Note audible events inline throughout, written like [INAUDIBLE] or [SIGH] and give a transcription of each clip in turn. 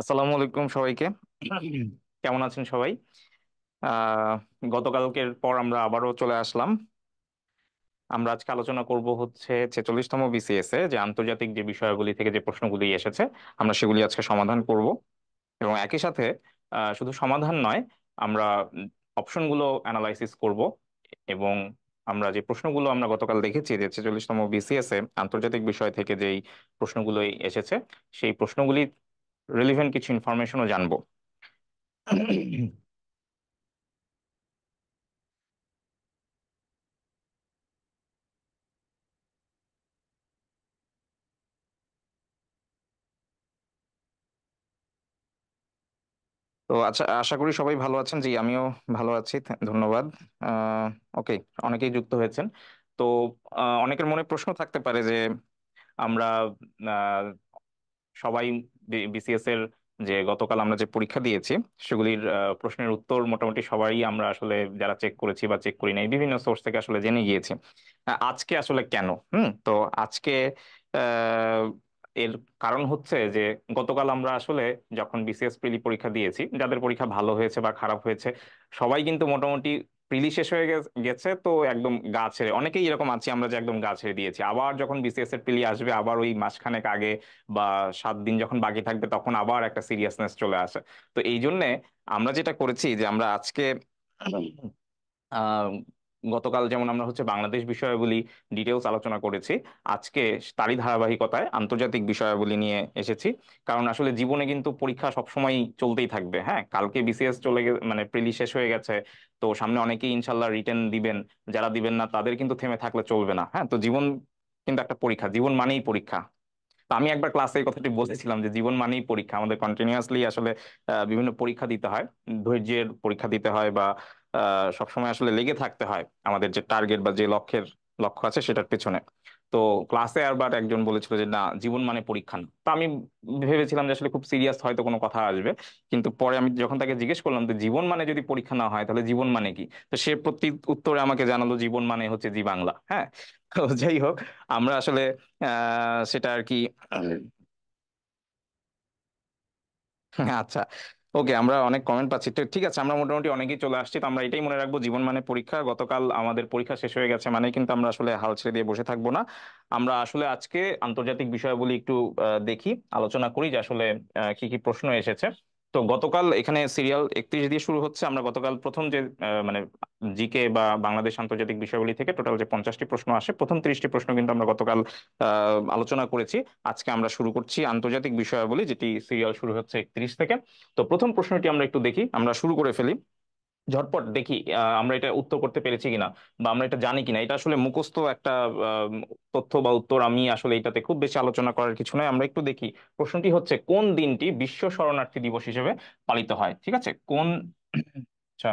আসসালামু আলাইকুম সবাইকে কেমন আছেন সবাই গতকালকের পর আমরা আবারও চলে আসলাম আমরা আজকে আলোচনা করব হচ্ছে ছেচল্লিশতম বিসিএস এ যে আন্তর্জাতিক যে বিষয়গুলি থেকে যে প্রশ্নগুলি এসেছে আমরা সেগুলি আজকে সমাধান করব এবং একই সাথে শুধু সমাধান নয় আমরা অপশনগুলো অ্যানালাইসিস করব এবং আমরা যে প্রশ্নগুলো আমরা গতকাল দেখেছি যে ছেচল্লিশতম বিসিএস এ আন্তর্জাতিক বিষয় থেকে যেই প্রশ্নগুলো এসেছে সেই প্রশ্নগুলি রিলিভেন্ট কিছু ইনফরমেশনও জানবো তো আচ্ছা আশা করি সবাই ভালো আছেন জি আমিও ভালো আছি ধন্যবাদ ওকে অনেকেই যুক্ত হয়েছেন তো অনেকের মনে প্রশ্ন থাকতে পারে যে আমরা সবাই বিসিএস এর যে গতকাল আমরা যে পরীক্ষা দিয়েছি সেগুলির প্রশ্নের উত্তর মোটামুটি সবাই আমরা আসলে যারা চেক করেছি বা চেক করি নাই বিভিন্ন সোর্স থেকে আসলে জেনে গিয়েছি আজকে আসলে কেন হুম তো আজকে এর কারণ হচ্ছে যে গতকাল আমরা আসলে যখন বিসিএস প্রিলি পরীক্ষা দিয়েছি যাদের পরীক্ষা ভালো হয়েছে বা খারাপ হয়েছে সবাই কিন্তু মোটামুটি প্রিলি শেষ হয়ে গেছে তো একদম গা ছেড়ে অনেকেই এরকম আছি আমরা যে একদম গা ছেড়ে দিয়েছি আবার যখন বিসিএস এর প্রিলি আসবে আবার ওই মাসখানেক আগে বা সাত দিন যখন বাকি থাকবে তখন আবার একটা সিরিয়াসনেস চলে আসে তো এই জন্যে আমরা যেটা করেছি যে আমরা আজকে গতকাল যেমন আমরা হচ্ছে বাংলাদেশ বিষয়াবলী ডিটেলস আলোচনা করেছি আজকে তারই ধারাবাহিকতায় আন্তর্জাতিক বিষয়াবলী নিয়ে এসেছি কারণ আসলে জীবনে কিন্তু পরীক্ষা সবসময় চলতেই থাকবে হ্যাঁ কালকে বিসিএস চলে গেছে মানে প্রিলি শেষ হয়ে গেছে তো সামনে অনেকেই ইনশাল্লাহ রিটার্ন দিবেন যারা দিবেন না তাদের কিন্তু থেমে থাকলে চলবে না হ্যাঁ তো জীবন কিন্তু একটা পরীক্ষা জীবন মানেই পরীক্ষা তা আমি একবার ক্লাসে এই কথাটি বলেছিলাম যে জীবন মানেই পরীক্ষা আমাদের কন্টিনিউয়াসলি আসলে বিভিন্ন পরীক্ষা দিতে হয় ধৈর্যের পরীক্ষা দিতে হয় বা সবসময় আসলে লেগে থাকতে হয় আমাদের যে টার্গেট বা যে লক্ষ্যের লক্ষ্য আছে সেটার পেছনে তো ক্লাসে আবার একজন বলেছিল যে না জীবন মানে পরীক্ষা না আমি ভেবেছিলাম যে আসলে খুব সিরিয়াস হয়তো কোনো কথা আসবে কিন্তু পরে আমি যখন তাকে জিজ্ঞেস করলাম যে জীবন মানে যদি পরীক্ষা না হয় তাহলে জীবন মানে কি তো সে প্রতি উত্তরে আমাকে জানালো জীবন মানে হচ্ছে জি বাংলা হ্যাঁ তো যাই হোক আমরা আসলে সেটা আর কি [CLEARS THROAT] আচ্ছা ওকে আমরা অনেক কমেন্ট পাচ্ছি তো ঠিক আছে আমরা মোটামুটি অনেকেই চলে আসছি তো আমরা এটাই মনে রাখবো জীবন মানে পরীক্ষা গতকাল আমাদের পরীক্ষা শেষ হয়ে গেছে মানে কিন্তু আমরা আসলে হাল ছেড়ে দিয়ে বসে থাকবো না আমরা আসলে আজকে আন্তর্জাতিক বিষয়গুলি একটু দেখি আলোচনা করি যে আসলে কি কি প্রশ্ন এসেছে তো গতকাল এখানে সিরিয়াল একত্রিশ দিয়ে শুরু হচ্ছে আমরা গতকাল প্রথম যে মানে জিকে বা বাংলাদেশ আন্তর্জাতিক বিষয়গুলি থেকে টোটাল যে পঞ্চাশটি প্রশ্ন আসে প্রথম ত্রিশটি প্রশ্ন কিন্তু আমরা গতকাল আলোচনা করেছি আজকে আমরা শুরু করছি আন্তর্জাতিক বিষয়াবলী যেটি সিরিয়াল শুরু হচ্ছে একত্রিশ থেকে তো প্রথম প্রশ্নটি আমরা একটু দেখি আমরা শুরু করে ফেলি ঝটপট দেখি আমরা এটা উত্তর করতে পেরেছি কিনা বা আমরা এটা জানি কিনা এটা আসলে মুখস্থ একটা তথ্য বা উত্তর আমি আসলে এটাতে খুব বেশি আলোচনা করার কিছু নয় আমরা একটু দেখি প্রশ্নটি হচ্ছে কোন দিনটি বিশ্ব শরণার্থী দিবস হিসেবে পালিত হয় ঠিক আছে কোন আচ্ছা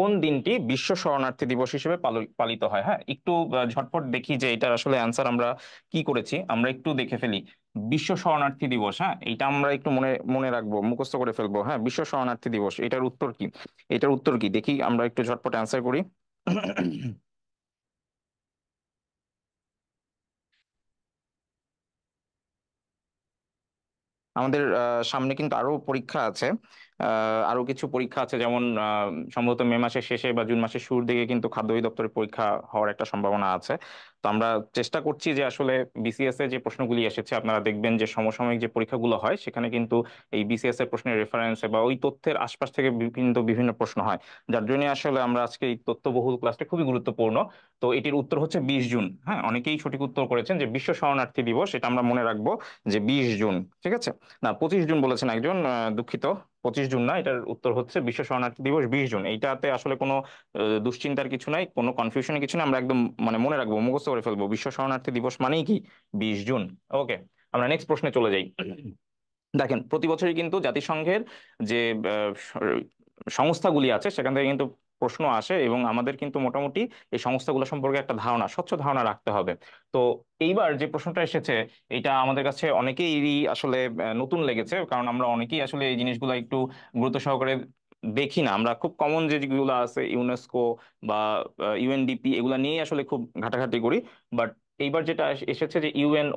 কোন দিনটি বিশ্ব শরণার্থী দিবস হিসেবে পালিত হয় হ্যাঁ একটু ঝটপট দেখি যে এটার আসলে অ্যান্সার আমরা কি করেছি আমরা একটু দেখে ফেলি বিশ্ব শরণার্থী দিবস হ্যাঁ এটা আমরা একটু মনে মনে রাখবো মুখস্থ করে ফেলবো হ্যাঁ বিশ্ব শরণার্থী দিবস এটার উত্তর কি এটার উত্তর কি দেখি আমরা একটু ঝটপট অ্যান্সার করি আমাদের সামনে কিন্তু আরো পরীক্ষা আছে আরো কিছু পরীক্ষা আছে যেমন সম্ভবত মে মাসের শেষে বা জুন মাসের শুরুর দিকে কিন্তু খাদ্য অধিদপ্তরের পরীক্ষা হওয়ার একটা সম্ভাবনা আছে তো আমরা চেষ্টা করছি যে আসলে বিসিএস এর যে প্রশ্নগুলি এসেছে আপনারা দেখবেন যে সমসাময়িক যে পরীক্ষাগুলো হয় সেখানে কিন্তু এই বিসিএস এর প্রশ্নের রেফারেন্স বা ওই তথ্যের আশপাশ থেকে কিন্তু বিভিন্ন প্রশ্ন হয় যার জন্য আসলে আমরা আজকে এই তথ্যবহুল ক্লাসটা খুবই গুরুত্বপূর্ণ তো এটির উত্তর হচ্ছে বিশ জুন হ্যাঁ অনেকেই সঠিক উত্তর করেছেন যে বিশ্ব শরণার্থী দিবস এটা আমরা মনে রাখবো যে বিশ জুন ঠিক আছে না পঁচিশ জুন বলেছেন একজন দুঃখিত পঁচিশ জুন না এটার উত্তর হচ্ছে বিশ্ব শরণার্থী দিবস বিশ জুন এইটাতে আসলে কোনো দুশ্চিন্তার কিছু নাই কোনো কনফিউশনের কিছু না আমরা একদম মানে মনে রাখবো মুখস্থ করে ফেলবো বিশ্ব শরণার্থী দিবস মানেই কি বিশ জুন ওকে আমরা নেক্সট প্রশ্নে চলে যাই দেখেন প্রতি বছরই কিন্তু জাতিসংঘের যে সংস্থাগুলি আছে সেখান থেকে কিন্তু প্রশ্ন আসে এবং আমাদের কিন্তু মোটামুটি এই সংস্থাগুলো সম্পর্কে একটা ধারণা স্বচ্ছ ধারণা রাখতে হবে তো এইবার যে প্রশ্নটা এসেছে এটা আমাদের কাছে অনেকেই আসলে নতুন লেগেছে কারণ আমরা অনেকেই আসলে এই জিনিসগুলো একটু গুরুত্ব সহকারে দেখি না আমরা খুব কমন যেগুলো আছে ইউনেস্কো বা ইউএনডিপি এগুলা নিয়ে আসলে খুব ঘাটাঘাটি করি বাট এইবার যেটা এসেছে যে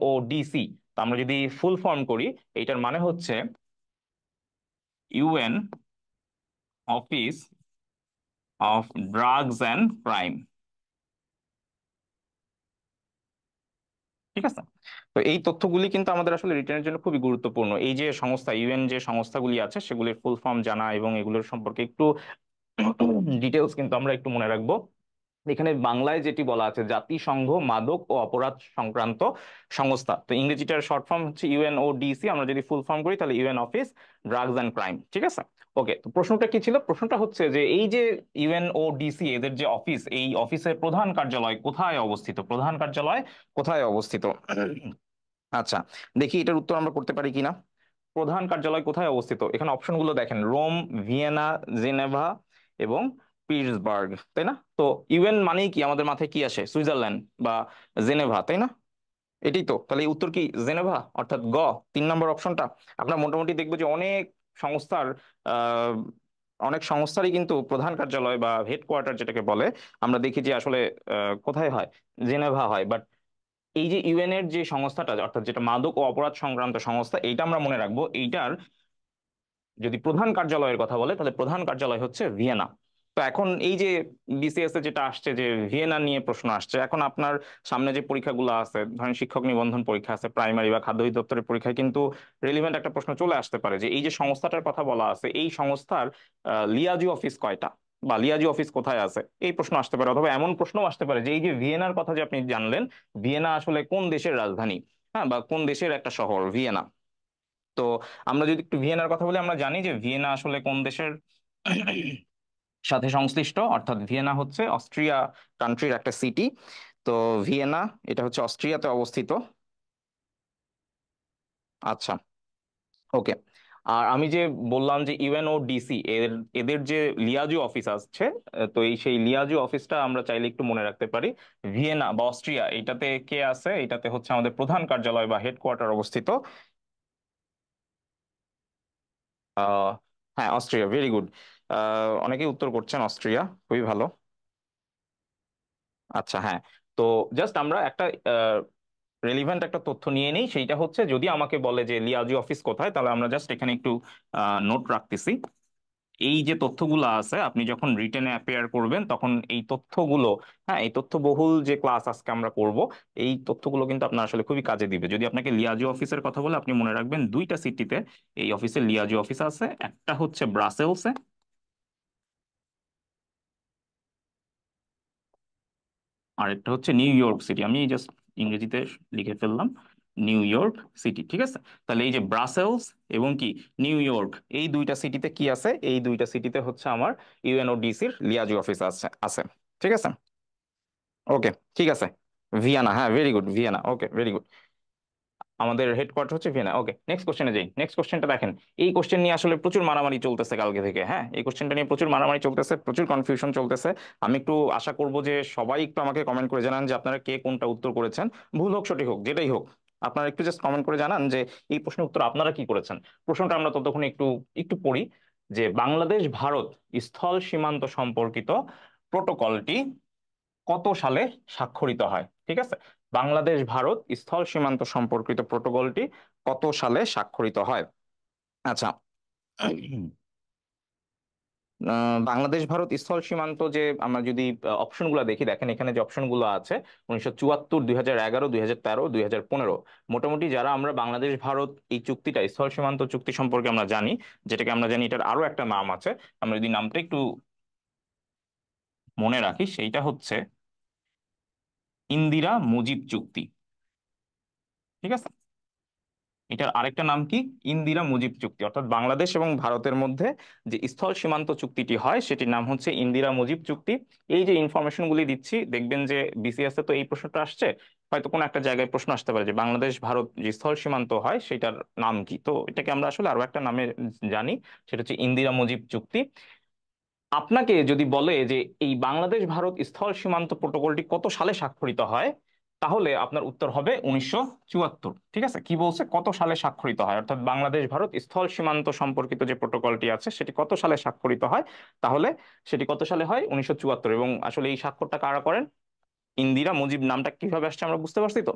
ও ডিসি আমরা যদি ফুল ফর্ম করি এইটার মানে হচ্ছে UN office of drugs and crime ঠিক আছে তো এই তথ্যগুলি কিন্তু আমাদের আসলে রিটার্নের জন্য খুবই গুরুত্বপূর্ণ এই যে সংস্থা ইউএন যে সংস্থাগুলি আছে সেগুলির ফুল ফর্ম জানা এবং এগুলোর সম্পর্কে একটু ডিটেলস [CLEARS THROAT] কিন্তু আমরা একটু মনে রাখবো এখানে বাংলায় যেটি বলা আছে জাতিসংঘ মাদক ও অপরাধ সংক্রান্ত সংস্থা তো ইংরেজিটার শর্ট ফর্ম হচ্ছে ইউএনওডিসি আমরা যদি ফুল ফর্ম করি তাহলে UN office drugs and crime ঠিক আছে ওকে তো প্রশ্নটা কি ছিল প্রশ্নটা হচ্ছে যে এই যে ইউএনওডিসি এদের যে অফিস এই অফিসের প্রধান কার্যালয় কোথায় অবস্থিত প্রধান কার্যালয় কোথায় অবস্থিত আচ্ছা দেখি এটার উত্তর আমরা করতে পারি কিনা প্রধান কার্যালয় কোথায় অবস্থিত এখানে অপশনগুলো দেখেন রোম ভিয়েনা জেনেভা এবং পিটসবার্গ তাই না তো ইউএন মানেই কি আমাদের মাথায় কি আসে সুইজারল্যান্ড বা জেনেভা তাই না এটাই তো তাহলে উত্তর কি জেনেভা অর্থাৎ গ তিন নম্বর অপশনটা আপনার মোটামুটি দেখবো যে অনেক সংস্থার অনেক সংস্থারই কিন্তু প্রধান কার্যালয় বা হেডকোয়ার্টার যেটাকে বলে আমরা দেখি যে আসলে কোথায় হয় জেনেভা হয় বাট এই যে ইউএন এর যে সংস্থাটা অর্থাৎ যেটা মাদক ও অপরাধ সংক্রান্ত সংস্থা এইটা আমরা মনে রাখবো এইটার যদি প্রধান কার্যালয়ের কথা বলে তাহলে প্রধান কার্যালয় হচ্ছে ভিয়েনা তো এখন এই যে বিসিএস এ যেটা আসছে যে ভিয়েনা নিয়ে প্রশ্ন আসছে এখন আপনার সামনে যে পরীক্ষাগুলো আছে ধরেন শিক্ষক নিবন্ধন পরীক্ষা আছে প্রাইমারি বা খাদ্য অধিদপ্তরের পরীক্ষায় কিন্তু রেলিভেন্ট একটা প্রশ্ন চলে আসতে পারে যে এই যে সংস্থাটার কথা বলা আছে এই সংস্থার লিয়াজি অফিস কয়টা বা লিয়াজি অফিস কোথায় আছে এই প্রশ্ন আসতে পারে অথবা এমন প্রশ্নও আসতে পারে যে এই যে ভিয়েনার কথা যে আপনি জানলেন ভিয়েনা আসলে কোন দেশের রাজধানী হ্যাঁ বা কোন দেশের একটা শহর ভিয়েনা তো আমরা যদি একটু ভিয়েনার কথা বলি আমরা জানি যে ভিয়েনা আসলে কোন দেশের সাথে সংশ্লিষ্ট অর্থাৎ ভিয়েনা হচ্ছে অস্ট্রিয়া কান্ট্রির একটা সিটি তো ভিয়েনা এটা হচ্ছে অস্ট্রিয়াতে অবস্থিত আচ্ছা ওকে আর আমি যে বললাম যে ইউএনওডিসি এর এদের যে লিয়াজু অফিস আসছে তো এই সেই লিয়াজু অফিসটা আমরা চাইলে একটু মনে রাখতে পারি ভিয়েনা বা অস্ট্রিয়া এটাতে কে আছে এটাতে হচ্ছে আমাদের প্রধান কার্যালয় বা হেডকোয়ার্টার অবস্থিত হ্যাঁ অস্ট্রিয়া ভেরি গুড অনেকেই উত্তর করছেন অস্ট্রিয়া খুবই ভালো আচ্ছা হ্যাঁ তো জাস্ট আমরা একটা রেলিভেন্ট একটা তথ্য নিয়ে নেই সেইটা হচ্ছে যদি আমাকে বলে যে লিয়াজি অফিস কোথায় তাহলে আমরা জাস্ট এখানে একটু নোট রাখতেছি এই যে তথ্যগুলো আছে আপনি যখন রিটেন অ্যাপেয়ার করবেন তখন এই তথ্যগুলো হ্যাঁ এই তথ্য বহুল যে ক্লাস আজকে আমরা করব এই তথ্যগুলো কিন্তু আপনার আসলে খুবই কাজে দিবে যদি আপনাকে লিয়াজি অফিসের কথা বলে আপনি মনে রাখবেন দুইটা সিটিতে এই অফিসে লিয়াজি অফিস আছে একটা হচ্ছে ব্রাসেলসে আর একটা হচ্ছে নিউ ইয়র্ক সিটি আমি জাস্ট ইংরেজিতে লিখে ফেললাম নিউ ইয়র্ক সিটি ঠিক আছে তাহলে এই যে ব্রাসেলস এবং কি নিউ ইয়র্ক এই দুইটা সিটিতে কি আছে এই দুইটা সিটিতে হচ্ছে আমার ডিসির লিয়াজি অফিস আছে আছে ঠিক আছে ওকে ঠিক আছে ভিয়ানা হ্যাঁ very good Vienna okay very good আমাদের হেডকোয়ার্টার হচ্ছে ভিয়েনা ওকে নেক্সট কোশ্চেনে যাই নেক্সট কোশ্চেনটা দেখেন এই কোশ্চেন নিয়ে আসলে প্রচুর মারামারি চলতেছে কালকে থেকে হ্যাঁ এই কোশ্চেনটা নিয়ে প্রচুর মারামারি চলতেছে প্রচুর কনফিউশন চলতেছে আমি একটু আশা করব যে সবাই একটু আমাকে কমেন্ট করে জানান যে আপনারা কে কোনটা উত্তর করেছেন ভুল হোক সঠিক হোক যেটাই হোক আপনারা একটু জাস্ট কমেন্ট করে জানান যে এই প্রশ্নের উত্তর আপনারা কি করেছেন প্রশ্নটা আমরা ততক্ষণ একটু একটু পড়ি যে বাংলাদেশ ভারত স্থল সীমান্ত সম্পর্কিত প্রোটোকলটি কত সালে স্বাক্ষরিত হয় ঠিক আছে বাংলাদেশ ভারত স্থল সীমান্ত সম্পর্কিত প্রোটোকলটি কত সালে স্বাক্ষরিত হয় আচ্ছা বাংলাদেশ ভারত স্থল সীমান্ত যে আমরা যদি অপশনগুলো দেখি দেখেন এখানে যে অপশনগুলো আছে উনিশশো চুয়াত্তর দুই হাজার এগারো দুই হাজার তেরো দুই হাজার পনেরো মোটামুটি যারা আমরা বাংলাদেশ ভারত এই চুক্তিটা স্থল সীমান্ত চুক্তি সম্পর্কে আমরা জানি যেটাকে আমরা জানি এটার আরো একটা নাম আছে আমরা যদি নামটা একটু মনে রাখি সেইটা হচ্ছে ইন্দিরা মুজিব চুক্তি ঠিক আছে এটার আরেকটা নাম কি ইন্দিরা মুজিব চুক্তি অর্থাৎ বাংলাদেশ এবং ভারতের মধ্যে যে স্থল সীমান্ত চুক্তিটি হয় সেটির নাম হচ্ছে ইন্দিরা মুজিব চুক্তি এই যে ইনফরমেশনগুলি দিচ্ছি দেখবেন যে বিসিএস তো এই প্রশ্নটা আসছে হয়তো কোনো একটা জায়গায় প্রশ্ন আসতে পারে যে বাংলাদেশ ভারত যে স্থল সীমান্ত হয় সেটার নাম কি তো এটাকে আমরা আসলে আরো একটা নামে জানি সেটা হচ্ছে ইন্দিরা মুজিব চুক্তি আপনাকে যদি বলে যে এই বাংলাদেশ ভারত স্থল সীমান্ত প্রোটোকলটি কত সালে স্বাক্ষরিত হয় তাহলে আপনার উত্তর হবে উনিশশো ঠিক আছে কি বলছে কত সালে স্বাক্ষরিত হয় অর্থাৎ বাংলাদেশ ভারত স্থল সীমান্ত সম্পর্কিত যে প্রোটোকলটি আছে সেটি কত সালে স্বাক্ষরিত হয় তাহলে সেটি কত সালে হয় উনিশশো এবং আসলে এই স্বাক্ষরটা কারা করেন ইন্দিরা মুজিব নামটা কিভাবে আসছে আমরা বুঝতে পারছি তো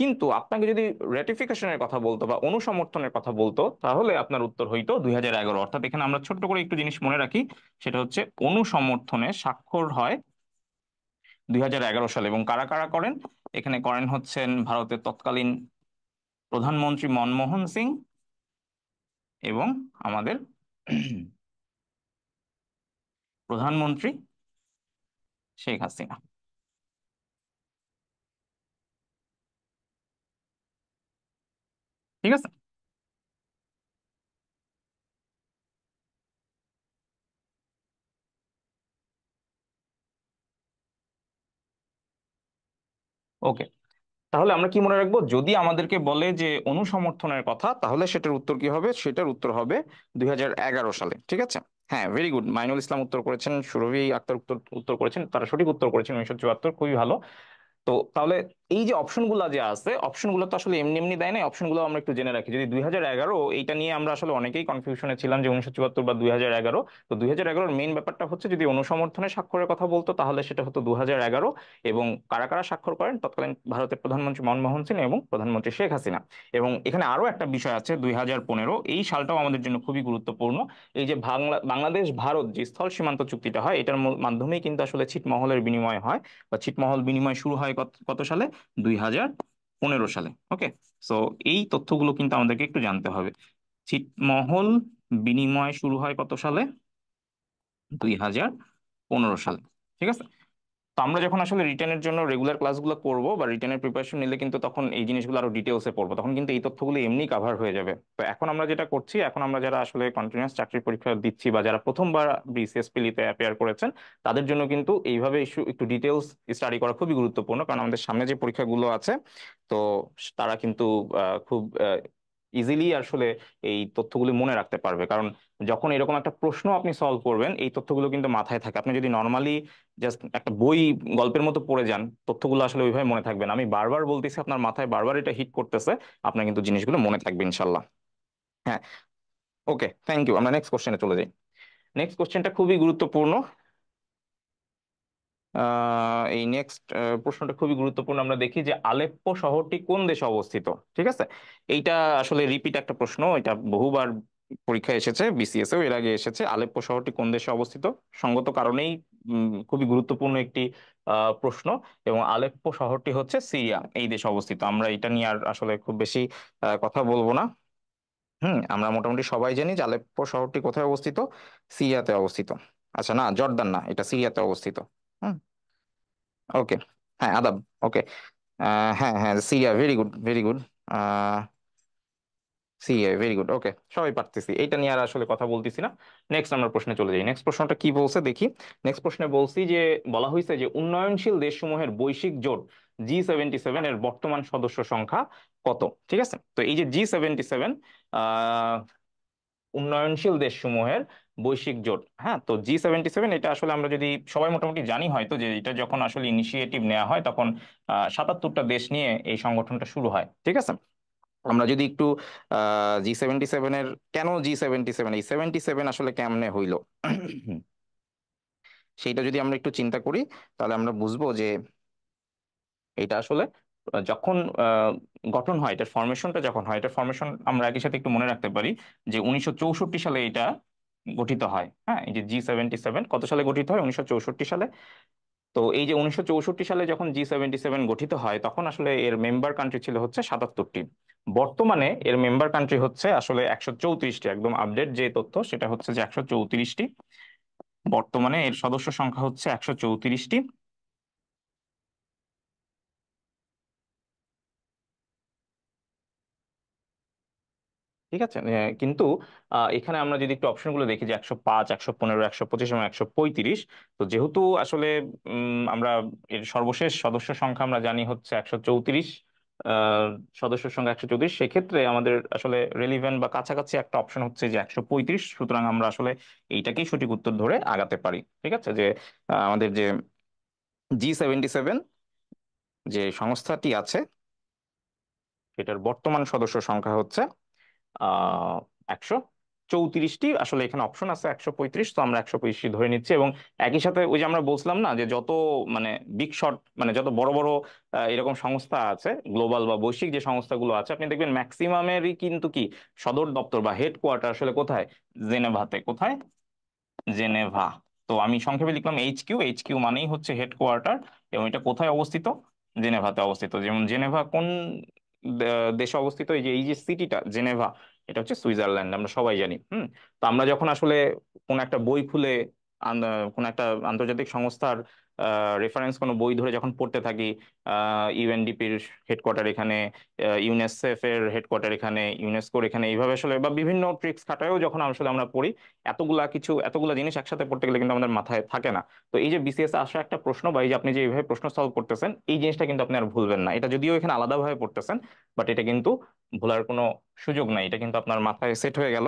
কিন্তু আপনাকে যদি রেটিফিকেশনের কথা বলতো বা অনুসমর্থনের কথা বলতো তাহলে আপনার উত্তর হইতো দুই হাজার এগারো অর্থাৎ এখানে আমরা ছোট্ট করে একটু জিনিস মনে রাখি সেটা হচ্ছে অনুসমর্থনে স্বাক্ষর হয় দুই সালে এবং কারা কারা করেন এখানে করেন হচ্ছেন ভারতের তৎকালীন প্রধানমন্ত্রী মনমোহন সিং এবং আমাদের প্রধানমন্ত্রী শেখ হাসিনা ঠিক আছে ওকে তাহলে আমরা কি মনে রাখবো যদি আমাদেরকে বলে যে অনুসমর্থনের কথা তাহলে সেটার উত্তর কি হবে সেটার উত্তর হবে দুই সালে ঠিক আছে হ্যাঁ ভেরি গুড মাইনুল ইসলাম উত্তর করেছেন সুরভি আক্তার উত্তর উত্তর করেছেন তারা সঠিক উত্তর করেছেন উনিশশো চুয়াত্তর খুবই ভালো তো তাহলে এই যে অপশনগুলো যে আছে অপশনগুলো তো আসলে এমনি এমনি দেয় না অপশনগুলো আমরা একটু জেনে রাখি যদি দুই এইটা নিয়ে আমরা আসলে অনেকেই কনফিউশনে ছিলাম যে উনিশশো চুয়াত্তর বা দুই তো দুই হাজার এগারোর মেইন ব্যাপারটা হচ্ছে যদি অনুসমর্থনে স্বাক্ষরের কথা বলতো তাহলে সেটা হতো দু হাজার এগারো এবং কারা কারা স্বাক্ষর করেন তৎকালীন ভারতের প্রধানমন্ত্রী মনমোহন সিং এবং প্রধানমন্ত্রী শেখ হাসিনা এবং এখানে আরও একটা বিষয় আছে দুই হাজার পনেরো এই সালটাও আমাদের জন্য খুবই গুরুত্বপূর্ণ এই যে বাংলা বাংলাদেশ ভারত যে স্থল সীমান্ত চুক্তিটা হয় এটার মাধ্যমেই কিন্তু আসলে ছিটমহলের বিনিময় হয় বা ছিটমহল বিনিময় শুরু হয় কত সালে দুই হাজার পনেরো সালে ওকে সো এই তথ্যগুলো কিন্তু আমাদেরকে একটু জানতে হবে ছিটমহল বিনিময় শুরু হয় কত সালে দুই হাজার পনেরো সালে ঠিক আছে তো আমরা যখন আসলে রিটার্নের জন্য রেগুলার ক্লাসগুলো করব বা রিটার্নের প্রিপারেশন নিলে কিন্তু তখন এই জিনিসগুলো আরো ডিটেলসে পড়বো তখন কিন্তু এই তথ্যগুলো এমনি কাভার হয়ে যাবে তো এখন আমরা যেটা করছি এখন আমরা যারা আসলে কন্টিনিউয়াস চাকরির পরীক্ষা দিচ্ছি বা যারা প্রথমবার পিলিতে e অ্যাপেয়ার করেছেন তাদের জন্য কিন্তু এইভাবে ইস্যু একটু ডিটেলস স্টাডি করা খুবই গুরুত্বপূর্ণ কারণ আমাদের সামনে যে পরীক্ষাগুলো আছে তো তারা কিন্তু খুব ইজিলি আসলে এই তথ্যগুলি মনে রাখতে পারবে কারণ যখন এরকম একটা প্রশ্ন আপনি সলভ করবেন এই তথ্যগুলো কিন্তু মাথায় থাকে আপনি যদি নর্মালি জাস্ট একটা বই গল্পের মতো পড়ে যান তথ্যগুলো আসলে ওইভাবে মনে থাকবে না আমি বারবার বলতেছি আপনার মাথায় বারবার এটা হিট করতেছে আপনার কিন্তু জিনিসগুলো মনে থাকবে ইনশাল্লাহ হ্যাঁ ওকে থ্যাংক ইউ আমরা নেক্সট কোশ্চেনে চলে যাই নেক্সট কোশ্চেনটা খুবই গুরুত্বপূর্ণ এই নেক্সট প্রশ্নটা খুবই গুরুত্বপূর্ণ আমরা দেখি যে আলেপ্পো শহরটি কোন দেশে অবস্থিত ঠিক আছে এইটা আসলে রিপিট একটা প্রশ্ন এটা বহুবার পরীক্ষা এসেছে বিসিএস এর আগে এসেছে আলেপ্পো শহরটি কোন দেশে অবস্থিত সঙ্গত কারণেই খুবই গুরুত্বপূর্ণ একটি প্রশ্ন এবং আলেপ্পো শহরটি হচ্ছে সিরিয়া এই দেশে অবস্থিত আমরা এটা নিয়ে আর আসলে খুব বেশি কথা বলবো না হুম আমরা মোটামুটি সবাই জানি যে আলেপ্পো শহরটি কোথায় অবস্থিত সিরিয়াতে অবস্থিত আচ্ছা না জর্দান না এটা সিরিয়াতে অবস্থিত হুম ওকে হ্যাঁ আদাব ওকে হ্যাঁ হ্যাঁ Syria very good very good see very good okay সবাই পারতেছি এটা নিয়ে আর আসলে কথা বলতেছি না নেক্সট আমরা প্রশ্নে চলে যাই নেক্সট প্রশ্নটা কি বলছে দেখি নেক্সট প্রশ্নে বলছি যে বলা হয়েছে যে উন্নয়নশীল দেশসমূহের বৈশ্বিক জোট জি সেভেন্টি সেভেন এর বর্তমান সদস্য সংখ্যা কত ঠিক আছে তো এই যে জি সেভেন্টি সেভেন উন্নয়নশীল দেশসমূহের বৈশ্বিক জোট হ্যাঁ তো জি সেভেন্টি সেভেন এটা আসলে আমরা যদি সবাই মোটামুটি জানি হয়তো যে এটা যখন আসলে ইনিশিয়েটিভ নেওয়া হয় তখন আহ সাতাত্তরটা দেশ নিয়ে এই সংগঠনটা শুরু হয় ঠিক আছে আমরা যদি একটু জি সেভেন্টি সেভেনের কেন জি সেভেন্টি সেভেন এই সেভেন্টি সেভেন আসলে কেমনে হইল সেইটা যদি আমরা একটু চিন্তা করি তাহলে আমরা বুঝবো যে এটা আসলে যখন গঠন হয় এটার ফরমেশনটা যখন হয় এটার ফরমেশন আমরা একই সাথে একটু মনে রাখতে পারি যে উনিশশো সালে এটা গঠিত হয় হ্যাঁ এই যে জি সেভেন্টি সেভেন কত সালে গঠিত হয় উনিশশো সালে তো এই যে উনিশশো সালে যখন জি সেভেন্টি সেভেন গঠিত হয় তখন আসলে এর মেম্বার কান্ট্রি ছিল হচ্ছে সাতাত্তরটি বর্তমানে এর মেম্বার কান্ট্রি হচ্ছে আসলে একশো চৌত্রিশটি একদম আপডেট যে তথ্য সেটা হচ্ছে যে একশো চৌত্রিশটি বর্তমানে এর সদস্য সংখ্যা হচ্ছে একশো চৌত্রিশটি ঠিক আছে কিন্তু এখানে আমরা যদি একটু অপশনগুলো দেখি যে একশো পাঁচ একশো পনেরো একশো পঁচিশ এবং একশো পঁয়ত্রিশ তো যেহেতু আসলে আমরা এর সর্বশেষ সদস্য সংখ্যা আমরা জানি হচ্ছে একশো চৌত্রিশ আহ, সদস্য সংখ্যা একশো চৌত্রিশ সেক্ষেত্রে আমাদের আসলে রেলিভেন্ট বা কাছাকাছি একটা অপশন হচ্ছে যে একশো পঁয়ত্রিশ সুতরাং আমরা আসলে এইটাকেই সঠিক উত্তর ধরে আগাতে পারি ঠিক আছে যে আহ, আমাদের যে জি সেভেন্টি সেভেন যে সংস্থাটি আছে সেটার বর্তমান সদস্য সংখ্যা হচ্ছে একশো চৌত্রিশটি আসলে এখানে অপশন আছে একশো পঁয়ত্রিশ তো আমরা একশো পঁয়ত্রিশটি ধরে নিচ্ছি এবং একই সাথে ওই যে আমরা বলছিলাম না যে যত মানে বিগ শট মানে যত বড় বড় এরকম সংস্থা আছে গ্লোবাল বা বৈশ্বিক যে সংস্থাগুলো আছে আপনি দেখবেন ম্যাক্সিমামেরই কিন্তু কি সদর দপ্তর বা হেডকোয়ার্টার আসলে কোথায় জেনেভাতে কোথায় জেনেভা তো আমি সংক্ষেপে লিখলাম এইচ কিউ এইচ কিউ মানেই হচ্ছে হেডকোয়ার্টার এবং এটা কোথায় অবস্থিত জেনেভাতে অবস্থিত যেমন জেনেভা কোন দেশে অবস্থিত এই যে এই যে সিটিটা জেনেভা এটা হচ্ছে সুইজারল্যান্ড আমরা সবাই জানি হুম তো আমরা যখন আসলে কোন একটা বই খুলে কোন একটা আন্তর্জাতিক সংস্থার রেফারেন্স কোনো বই ধরে যখন পড়তে থাকি ইউএনডিপির হেডকোয়ার্টার এখানে এর হেডকোয়ার্টার এখানে ইউনেস্কোর এখানে এইভাবে আসলে বা বিভিন্ন ট্রিক্স খাটায়ও যখন আসলে আমরা পড়ি এতগুলা কিছু এতগুলা জিনিস একসাথে পড়তে গেলে কিন্তু আমাদের মাথায় থাকে না তো এই যে বিসিএস আসা একটা প্রশ্ন বা এই যে আপনি যে এইভাবে প্রশ্ন সলভ করতেছেন এই জিনিসটা কিন্তু আপনি আর ভুলবেন না এটা যদিও এখানে আলাদাভাবে পড়তেছেন বাট এটা কিন্তু ভোলার কোনো সুযোগ নাই এটা কিন্তু আপনার মাথায় সেট হয়ে গেল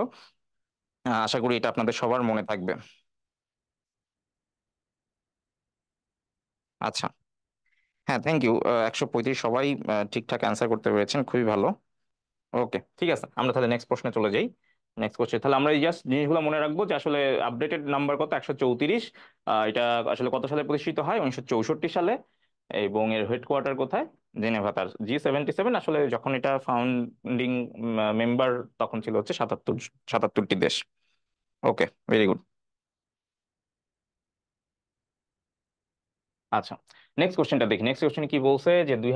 আশা করি এটা আপনাদের সবার মনে থাকবে আচ্ছা হ্যাঁ থ্যাংক ইউ একশো পঁয়ত্রিশ সবাই ঠিকঠাক অ্যান্সার করতে পেরেছেন খুবই ভালো ওকে ঠিক আছে আমরা তাহলে নেক্সট প্রশ্নে চলে যাই নেক্সট কোশ্চেন তাহলে আমরা এই জাস্ট জিনিসগুলো মনে রাখবো যে আসলে আপডেটেড নাম্বার কত একশো চৌত্রিশ এটা আসলে কত সালে প্রতিষ্ঠিত হয় উনিশশো চৌষট্টি সালে এবং এর হেডকোয়ার্টার কোথায় জেনেভা তার জি সেভেন্টি সেভেন আসলে যখন এটা ফাউন্ডিং মেম্বার তখন ছিল হচ্ছে সাতাত্তর সাতাত্তরটি দেশ ওকে ভেরি গুড আচ্ছা নেক্সট কোশ্চেনটা দেখি নেক্সট কোশ্চেন কি বলছে যে দুই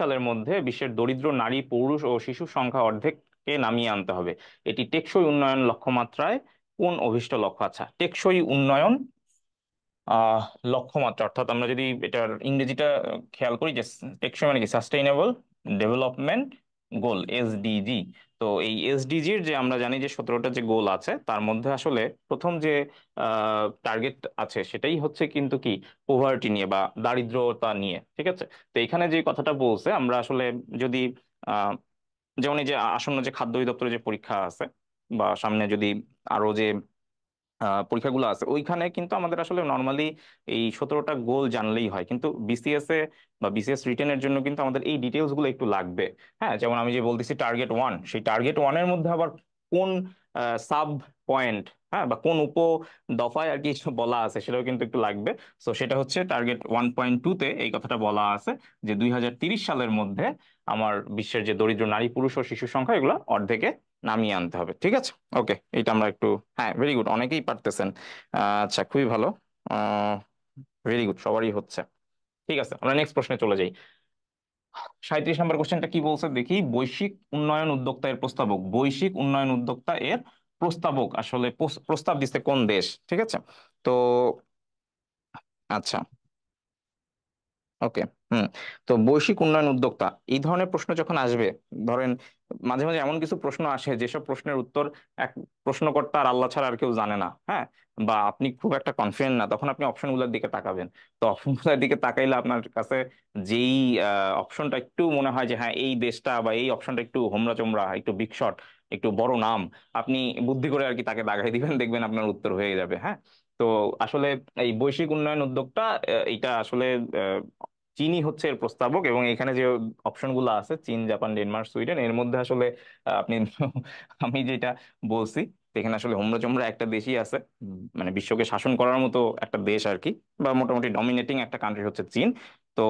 সালের মধ্যে বিশ্বের দরিদ্র নারী পুরুষ ও শিশু সংখ্যা অর্ধেককে নামিয়ে আনতে হবে এটি টেকসই উন্নয়ন লক্ষ্যমাত্রায় কোন অভিষ্ট লক্ষ্য আচ্ছা টেকসই উন্নয়ন লক্ষ্যমাত্রা অর্থাৎ আমরা যদি এটার ইংরেজিটা খেয়াল করি যে টেকসই মানে কি সাস্টেইনেবল ডেভেলপমেন্ট গোল এসডিজি তো এই এসডিজির যে আমরা জানি যে সতেরোটা যে গোল আছে তার মধ্যে আসলে প্রথম যে টার্গেট আছে সেটাই হচ্ছে কিন্তু কি পোভার্টি নিয়ে বা দারিদ্রতা নিয়ে ঠিক আছে তো এখানে যে কথাটা বলছে আমরা আসলে যদি যেমন এই যে আসন্ন যে খাদ্য অধিদপ্তরের যে পরীক্ষা আছে বা সামনে যদি আরো যে পরীক্ষাগুলো আছে ওইখানে কিন্তু আমাদের আসলে নর্মালি এই সতেরোটা গোল জানলেই হয় কিন্তু বিসিএস এ বা বিসিএস রিটেনের জন্য কিন্তু আমাদের এই ডিটেলস গুলো একটু লাগবে হ্যাঁ যেমন আমি যে বলতেছি টার্গেট ওয়ান সেই টার্গেট ওয়ানের মধ্যে আবার কোন সাব পয়েন্ট হ্যাঁ বা কোন উপ দফায় আর কি [LAUGHS] বলা আছে সেটাও কিন্তু একটু লাগবে সো সেটা হচ্ছে টার্গেট ওয়ান পয়েন্ট টু তে এই কথাটা বলা আছে যে দুই সালের মধ্যে আমার বিশ্বের যে দরিদ্র নারী পুরুষ ও শিশু সংখ্যা এগুলো অর্ধেকে নামিয়ে আনতে হবে ঠিক আছে ওকে এটা আমরা একটু হ্যাঁ ভেরি গুড অনেকেই পারতেছেন আচ্ছা খুবই ভালো ভেরি গুড সবারই হচ্ছে ঠিক আছে আমরা নেক্সট প্রশ্নে চলে যাই সাঁত্রিশ নম্বর কোশ্চেনটা কি বলছে দেখি বৈশ্বিক উন্নয়ন উদ্যোক্তা এর প্রস্তাবক বৈশ্বিক উন্নয়ন উদ্যোক্তা এর প্রস্তাবক আসলে প্রস্তাব দিচ্ছে কোন দেশ ঠিক আছে তো আচ্ছা ওকে হুম তো বৈশ্বিক উন্নয়ন উদ্যোক্তা এই ধরনের প্রশ্ন যখন আসবে ধরেন মাঝে মাঝে এমন কিছু প্রশ্ন আসে যেসব প্রশ্নের উত্তর এক প্রশ্নকর্তা আর আল্লাহ ছাড়া আর কেউ জানে না হ্যাঁ বা আপনি খুব একটা কনফিডেন্ট না তখন আপনি অপশনগুলোর দিকে তাকাবেন তো অপশনগুলোর দিকে তাকাইলে আপনার কাছে যেই অপশনটা একটু মনে হয় যে হ্যাঁ এই দেশটা বা এই অপশনটা একটু হোমরা চোমরা একটু বিকশট একটু বড় নাম আপনি বুদ্ধি করে আর কি তাকে দাগাই দিবেন দেখবেন আপনার উত্তর হয়ে যাবে হ্যাঁ তো আসলে এই বৈশ্বিক উন্নয়ন উদ্যোগটা এটা আসলে চীনই হচ্ছে এর প্রস্তাবক এবং এখানে যে অপশনগুলো আছে চীন জাপান ডেনমার্ক সুইডেন এর মধ্যে আসলে আপনি [LAUGHS] আমি যেটা বলছি এখানে আসলে হোমরা চোমরা একটা দেশই আছে মানে বিশ্বকে শাসন করার মতো একটা দেশ আর কি বা মোটামুটি ডমিনেটিং একটা কান্ট্রি হচ্ছে চীন তো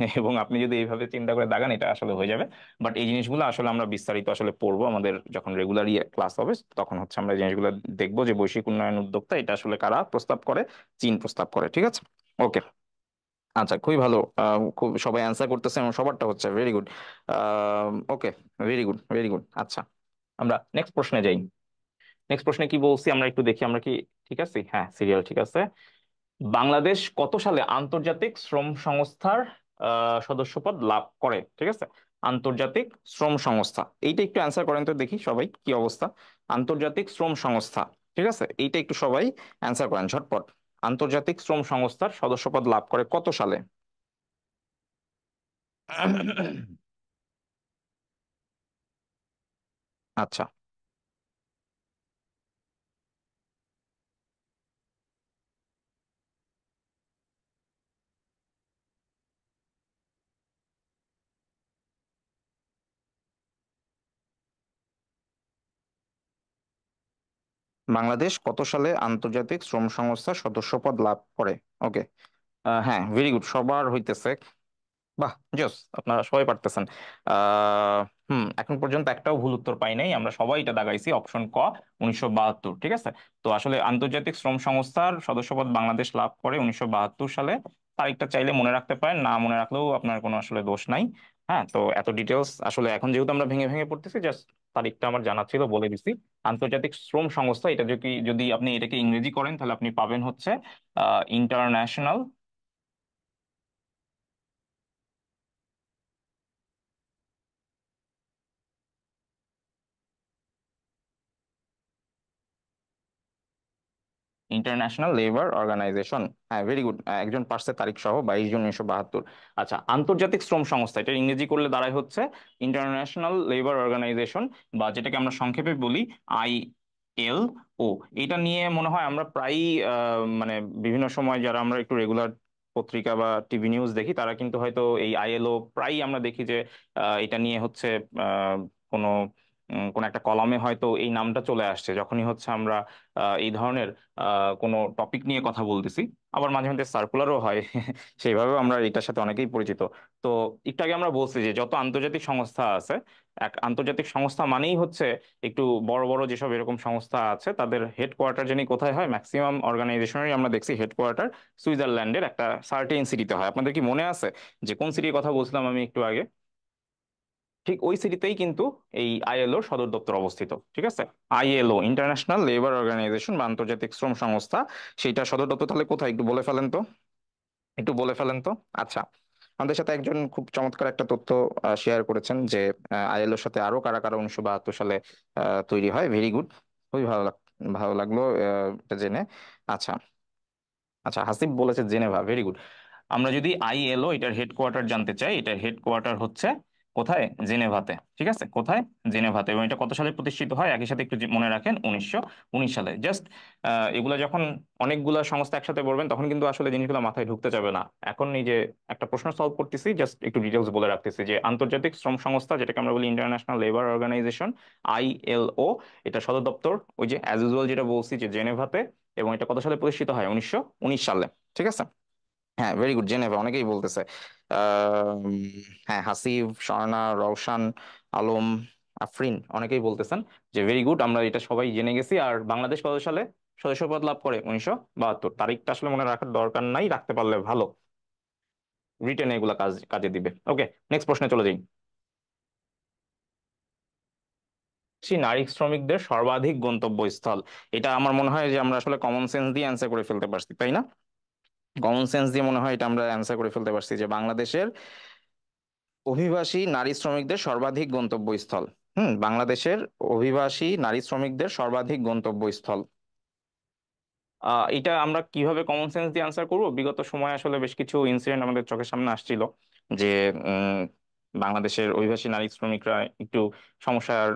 [LAUGHS] এবং আপনি যদি এইভাবে চিন্তা করে দাগান এটা আসলে হয়ে যাবে বাট এই জিনিসগুলো আসলে আমরা বিস্তারিত আসলে পড়বো আমাদের যখন রেগুলারই ক্লাস হবে তখন হচ্ছে আমরা জিনিসগুলো দেখবো যে বৈশ্বিক উন্নয়ন উদ্যোক্তা এটা আসলে কারা প্রস্তাব করে চীন প্রস্তাব করে ঠিক আছে ওকে আচ্ছা খুবই ভালো খুব সবাই অ্যান্সার করতেছে এবং সবারটা হচ্ছে very good okay very good very good আচ্ছা আমরা নেক্সট প্রশ্নে যাই নেক্সট প্রশ্নে কি বলছি আমরা একটু দেখি আমরা কি ঠিক আছি হ্যাঁ সিরিয়াল ঠিক আছে বাংলাদেশ কত সালে আন্তর্জাতিক শ্রম সংস্থার সদস্যপদ লাভ করে ঠিক আছে আন্তর্জাতিক শ্রম সংস্থা এইটা একটু অ্যান্সার করেন তো দেখি সবাই কি অবস্থা আন্তর্জাতিক শ্রম সংস্থা ঠিক আছে এইটা একটু সবাই অ্যান্সার করেন ঝটপট আন্তর্জাতিক শ্রম সংস্থার সদস্যপদ লাভ করে কত সালে আচ্ছা বাংলাদেশ কত সালে আন্তর্জাতিক শ্রম সংস্থার সদস্যপদ লাভ করে ওকে হ্যাঁ ভেরি গুড সবার হইতেছে বাহ জস আপনারা সবাই পারতেছেন হুম এখন পর্যন্ত একটাও ভুল উত্তর পাই নাই আমরা সবাই এটা দাগাইছি অপশন ক উনিশশো বাহাত্তর ঠিক আছে তো আসলে আন্তর্জাতিক শ্রম সংস্থার সদস্যপদ বাংলাদেশ লাভ করে উনিশশো বাহাত্তর সালে তারিখটা চাইলে মনে রাখতে পারেন না মনে রাখলেও আপনার কোনো আসলে দোষ নাই হ্যাঁ তো এত ডিটেলস আসলে এখন যেহেতু আমরা ভেঙে ভেঙে পড়তেছি জাস্ট তারিখটা আমার জানা ছিল বলে দিছি আন্তর্জাতিক শ্রম সংস্থা এটা যদি যদি আপনি এটাকে ইংরেজি করেন তাহলে আপনি পাবেন হচ্ছে ইন্টারন্যাশনাল ইন্টারন্যাশনাল লেবার অর্গানাইজেশন হ্যাঁ ভেরি গুড একজন পার্সে তারিখ সহ বাইশ জুন উনিশশো বাহাত্তর আচ্ছা আন্তর্জাতিক শ্রম সংস্থা এটা ইংরেজি করলে দাঁড়ায় হচ্ছে ইন্টারন্যাশনাল লেবার অর্গানাইজেশন বা যেটাকে আমরা সংক্ষেপে বলি আই এল ও এটা নিয়ে মনে হয় আমরা প্রায়ই মানে বিভিন্ন সময় যারা আমরা একটু রেগুলার পত্রিকা বা টিভি নিউজ দেখি তারা কিন্তু হয়তো এই আইএলও প্রায়ই আমরা দেখি যে এটা নিয়ে হচ্ছে কোনো কোন একটা কলামে হয়তো এই নামটা চলে আসছে যখনই হচ্ছে আমরা এই ধরনের কোনো টপিক নিয়ে কথা বলতেছি আবার মাঝে মধ্যে সার্কুলারও হয় [LAUGHS] সেইভাবেও আমরা এটার সাথে অনেকেই পরিচিত তো একটু আগে আমরা বলছি যে যত আন্তর্জাতিক সংস্থা আছে এক আন্তর্জাতিক সংস্থা মানেই হচ্ছে একটু বড় বড় যেসব এরকম সংস্থা আছে তাদের হেডকোয়ার্টার যিনি কোথায় হয় ম্যাক্সিমাম অর্গানাইজেশনেরই আমরা দেখছি হেডকোয়ার্টার সুইজারল্যান্ডের একটা সার্টেন সিটিতে হয় আপনাদের কি মনে আছে যে কোন সিটির কথা বলছিলাম আমি একটু আগে ঠিক ওই সিটিতেই কিন্তু এই আইএলও সদর দপ্তর অবস্থিত ঠিক আছে আইএলও ইন্টারন্যাশনাল লেবার অর্গানাইজেশন বা আন্তর্জাতিক শ্রম সংস্থা সেটা সদর দপ্তর তাহলে কোথায় একটু বলে ফেলেন তো একটু বলে ফেলেন তো আচ্ছা আমাদের সাথে একজন খুব চমৎকার একটা তথ্য শেয়ার করেছেন যে আইএলওর সাথে আরো কারা কারা উনিশশো বাহাত্তর সালে তৈরি হয় ভেরি গুড খুবই ভালো লাগ ভালো লাগলো জেনে আচ্ছা আচ্ছা হাসিব বলেছে জেনেভা ভেরি গুড আমরা যদি আইএলও এটার হেডকোয়ার্টার জানতে চাই এটার হেডকোয়ার্টার হচ্ছে কোথায় জেনেভাতে ঠিক আছে কোথায় জেনেভাতে এবং এটা কত সালে প্রতিষ্ঠিত হয় একই সাথে একটু মনে রাখেন উনিশশো সালে জাস্ট এগুলা যখন অনেকগুলা সংস্থা একসাথে বলবেন তখন কিন্তু আসলে জিনিসগুলো মাথায় ঢুকতে যাবে না এখন এই যে একটা প্রশ্ন সলভ করতেছি জাস্ট একটু ডিটেলস বলে রাখতেছি যে আন্তর্জাতিক শ্রম সংস্থা যেটাকে আমরা বলি ইন্টারন্যাশনাল লেবার অর্গানাইজেশন আইএলও এটা সদর দপ্তর ওই যে অ্যাজ ইউজুয়াল যেটা বলছি যে জেনেভাতে এবং এটা কত সালে প্রতিষ্ঠিত হয় উনিশশো সালে ঠিক আছে হ্যাঁ ভেরি গুড জেনেভা অনেকেই বলতেছে আহ, হ্যাঁ হাসিব স্বর্ণা রওশান আলম আফরিন অনেকেই বলতেছেন যে ভেরি গুড আমরা এটা সবাই জেনে গেছি আর বাংলাদেশ কত সালে সদস্যপদ লাভ করে উনিশশো বাহাত্তর তারিখটা আসলে মনে রাখার দরকার নাই রাখতে পারলে ভালো রিটেনে এগুলা কাজ কাজে দিবে ওকে নেক্সট প্রশ্নে চলে যাই নারী শ্রমিকদের সর্বাধিক গন্তব্যস্থল এটা আমার মনে হয় যে আমরা আসলে কমন সেন্স দিয়ে অ্যান্সার করে ফেলতে পারছি তাই না কমন সেন্স দিয়ে মনে হয় এটা আমরা অ্যান্সার করে ফেলতে পারছি যে বাংলাদেশের অভিবাসী নারী শ্রমিকদের সর্বাধিক গন্তব্যস্থল হুম বাংলাদেশের অভিবাসী নারী শ্রমিকদের সর্বাধিক গন্তব্যস্থল এটা আমরা কিভাবে কমন সেন্স দিয়ে অ্যান্সার করবো বিগত সময় আসলে বেশ কিছু ইনসিডেন্ট আমাদের চোখের সামনে আসছিল যে বাংলাদেশের অভিবাসী নারী শ্রমিকরা একটু সমস্যার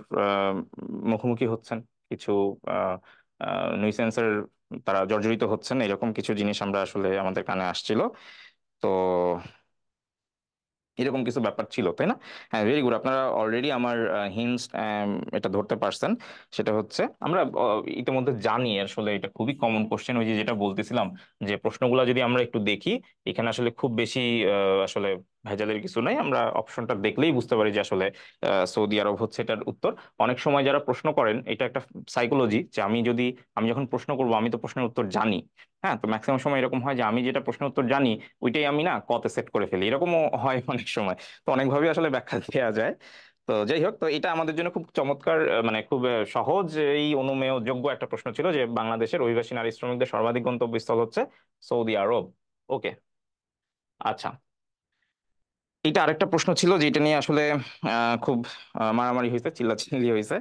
মুখোমুখি হচ্ছেন কিছু নুইসেন্সের তারা জর্জরিত হচ্ছেন এরকম কিছু জিনিস আমরা আসলে আমাদের কানে আসছিল তো এরকম কিছু ব্যাপার ছিল তাই না হ্যাঁ ভেরি গুড আপনারা অলরেডি আমার হিন্স এটা ধরতে পারছেন সেটা হচ্ছে আমরা ইতিমধ্যে জানি আসলে এটা খুবই কমন কোশ্চেন ওই যে যেটা বলতেছিলাম যে প্রশ্নগুলো যদি আমরা একটু দেখি এখানে আসলে খুব বেশি আসলে ভেজালের কিছু নাই আমরা অপশনটা দেখলেই বুঝতে পারি যে আসলে সৌদি আরব হচ্ছে এটার উত্তর অনেক সময় যারা প্রশ্ন করেন এটা একটা সাইকোলজি যে আমি যদি আমি যখন প্রশ্ন করব আমি তো প্রশ্নের উত্তর জানি হ্যাঁ তো ম্যাক্সিমাম সময় এরকম হয় যে আমি যেটা প্রশ্ন উত্তর জানি ওইটাই আমি না কতে সেট করে ফেলি এরকমও হয় [LAUGHS] অনেক সময় তো অনেকভাবেই আসলে ব্যাখ্যা দেওয়া যায় তো যাই হোক তো এটা আমাদের জন্য খুব চমৎকার মানে খুব সহজ এই অনুমেয় যোগ্য একটা প্রশ্ন ছিল যে বাংলাদেশের অভিবাসী নারী শ্রমিকদের সর্বাধিক গন্তব্যস্থল হচ্ছে সৌদি আরব ওকে আচ্ছা এটা আরেকটা প্রশ্ন ছিল যে এটা নিয়ে আসলে খুব মারামারি হয়েছে চিল্লাচিল্লি হয়েছে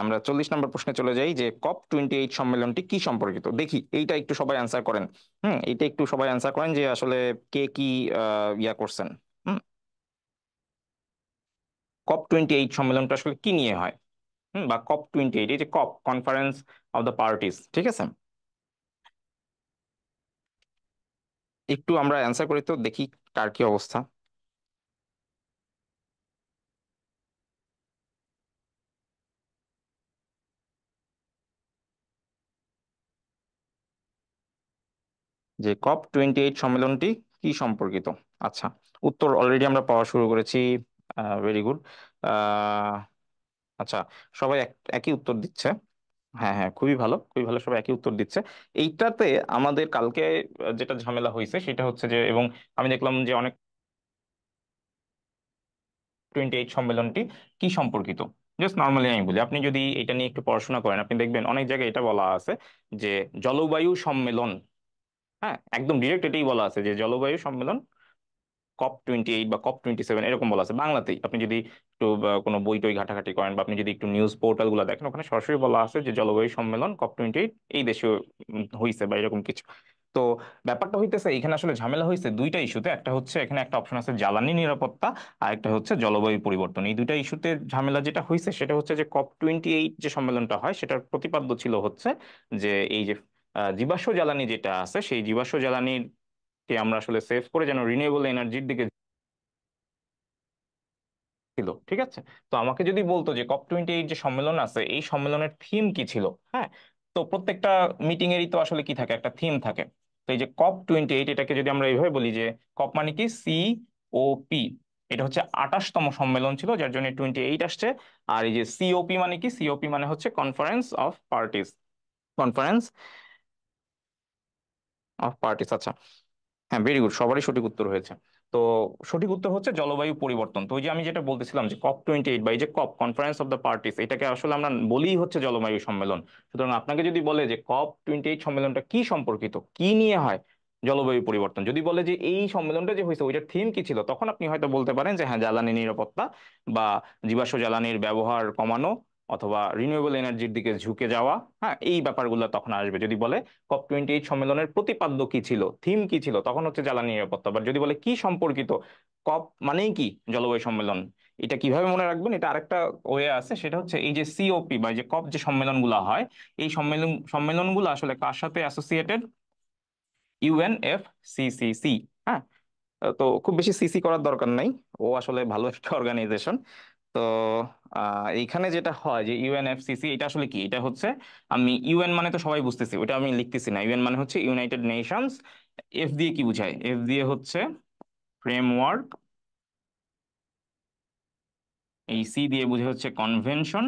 আমরা চল্লিশ নম্বর প্রশ্নে চলে যাই যে কপ টোয়েন্টি এইট সম্মেলনটি কি সম্পর্কিত দেখি এইটা একটু সবাই অ্যান্সার করেন হুম এইটা একটু সবাই অ্যান্সার করেন যে আসলে কে কি ইয়া করছেন হুম কপ টোয়েন্টি এইট সম্মেলনটা আসলে কি নিয়ে হয় হুম বা কপ টোয়েন্টি এইট এই যে COP Conference of the Parties ঠিক আছে একটু আমরা অ্যান্সার করি তো দেখি কার কি অবস্থা যে কপ টোয়েন্টি এইট সম্মেলনটি কি সম্পর্কিত আচ্ছা উত্তর অলরেডি আমরা পাওয়া শুরু করেছি ভেরি গুড আচ্ছা সবাই একই উত্তর দিচ্ছে হ্যাঁ হ্যাঁ খুবই ভালো খুবই ভালো সবাই একই উত্তর দিচ্ছে এইটাতে আমাদের কালকে যেটা ঝামেলা হয়েছে সেটা হচ্ছে যে এবং আমি দেখলাম যে অনেক টোয়েন্টি এইট সম্মেলনটি কি সম্পর্কিত জাস্ট নর্মালি আমি বলি আপনি যদি এটা নিয়ে একটু পড়াশোনা করেন আপনি দেখবেন অনেক জায়গায় এটা বলা আছে যে জলবায়ু সম্মেলন হ্যাঁ একদম ডিরেক্ট এটাই বলা আছে যে জলবায়ু সম্মেলন কপ টোয়েন্টি এইট বা কপ টোয়েন্টি সেভেন এরকম বলা আছে বাংলাতেই আপনি যদি একটু কোনো বই টই ঘাটাঘাটি করেন বা আপনি যদি একটু নিউজ পোর্টাল গুলো দেখেন ওখানে সরাসরি বলা আছে যে জলবায়ু সম্মেলন কপ টোয়েন্টি এইট এই দেশে হয়েছে বা এরকম কিছু তো ব্যাপারটা হইতেছে এখানে আসলে ঝামেলা হয়েছে দুইটা ইস্যুতে একটা হচ্ছে এখানে একটা অপশন আছে জ্বালানি নিরাপত্তা আর একটা হচ্ছে জলবায়ু পরিবর্তন এই দুইটা ইস্যুতে ঝামেলা যেটা হয়েছে সেটা হচ্ছে যে কপ টোয়েন্টি এইট যে সম্মেলনটা হয় সেটার প্রতিপাদ্য ছিল হচ্ছে যে এই যে জীবাশ্ম জ্বালানি যেটা আছে সেই জীবাশ্ম জ্বালানিকে আমরা আসলে সেভ করে যেন রিনিউয়েবল এনার্জির দিকে ছিল ঠিক আছে তো আমাকে যদি বলতো যে কপ টোয়েন্টি এইট যে সম্মেলন আছে এই সম্মেলনের থিম কি ছিল হ্যাঁ তো প্রত্যেকটা মিটিং এরই তো আসলে কি থাকে একটা থিম থাকে তো এই যে কপ টোয়েন্টি এইট এটাকে যদি আমরা এইভাবে বলি যে কপ মানে কি সি ও পি এটা হচ্ছে আঠাশতম সম্মেলন ছিল যার জন্য টোয়েন্টি এইট আসছে আর এই যে সিওপি মানে কি সিওপি মানে হচ্ছে Conference of Parties Conference of Parties আচ্ছা হ্যাঁ ভেরি গুড সবারই সঠিক উত্তর হয়েছে তো সঠিক উত্তর হচ্ছে জলবায়ু পরিবর্তন তো ওই যে আমি যেটা বলতেছিলাম যে কপ টোয়েন্টি এইট বা এই যে COP Conference of the Parties এটাকে আসলে আমরা বলেই হচ্ছে জলবায়ু সম্মেলন সুতরাং আপনাকে যদি বলে যে কপ টোয়েন্টি এইট সম্মেলনটা কি সম্পর্কিত কি নিয়ে হয় জলবায়ু পরিবর্তন যদি বলে যে এই সম্মেলনটা যে হয়েছে ওইটার থিম কি ছিল তখন আপনি হয়তো বলতে পারেন যে হ্যাঁ জ্বালানি নিরাপত্তা বা জীবাশ্ম জ্বালানির ব্যবহার কমানো অথবা রিনিউয়েবল এনার্জির দিকে ঝুঁকে যাওয়া হ্যাঁ এই ব্যাপারগুলো তখন আসবে যদি বলে কপ টোয়েন্টি এইট সম্মেলনের প্রতিপাদ্য কি ছিল থিম কি ছিল তখন হচ্ছে জ্বালানি নিরাপত্তা বা যদি বলে কি সম্পর্কিত কপ মানেই কি জলবায়ু সম্মেলন এটা কিভাবে মনে রাখবেন এটা আরেকটা ওয়ে আছে সেটা হচ্ছে এই যে সিওপি বা যে কপ যে সম্মেলনগুলো হয় এই সম্মেলন সম্মেলনগুলো আসলে কার সাথে অ্যাসোসিয়েটেড সিসিসি হ্যাঁ তো খুব বেশি সিসি করার দরকার নাই ও আসলে ভালো একটা অর্গানাইজেশন তো এইখানে যেটা হয় যে ইউএনএফসিসি এটা আসলে কি এটা হচ্ছে আমি ইউএন মানে তো সবাই বুঝতেছি ওটা আমি লিখতেছি না ইউএন মানে হচ্ছে ইউনাইটেড নেশনস এফ দিয়ে কি বুঝায় এফ দিয়ে হচ্ছে ফ্রেমওয়ার্ক এই সি দিয়ে বুঝে হচ্ছে কনভেনশন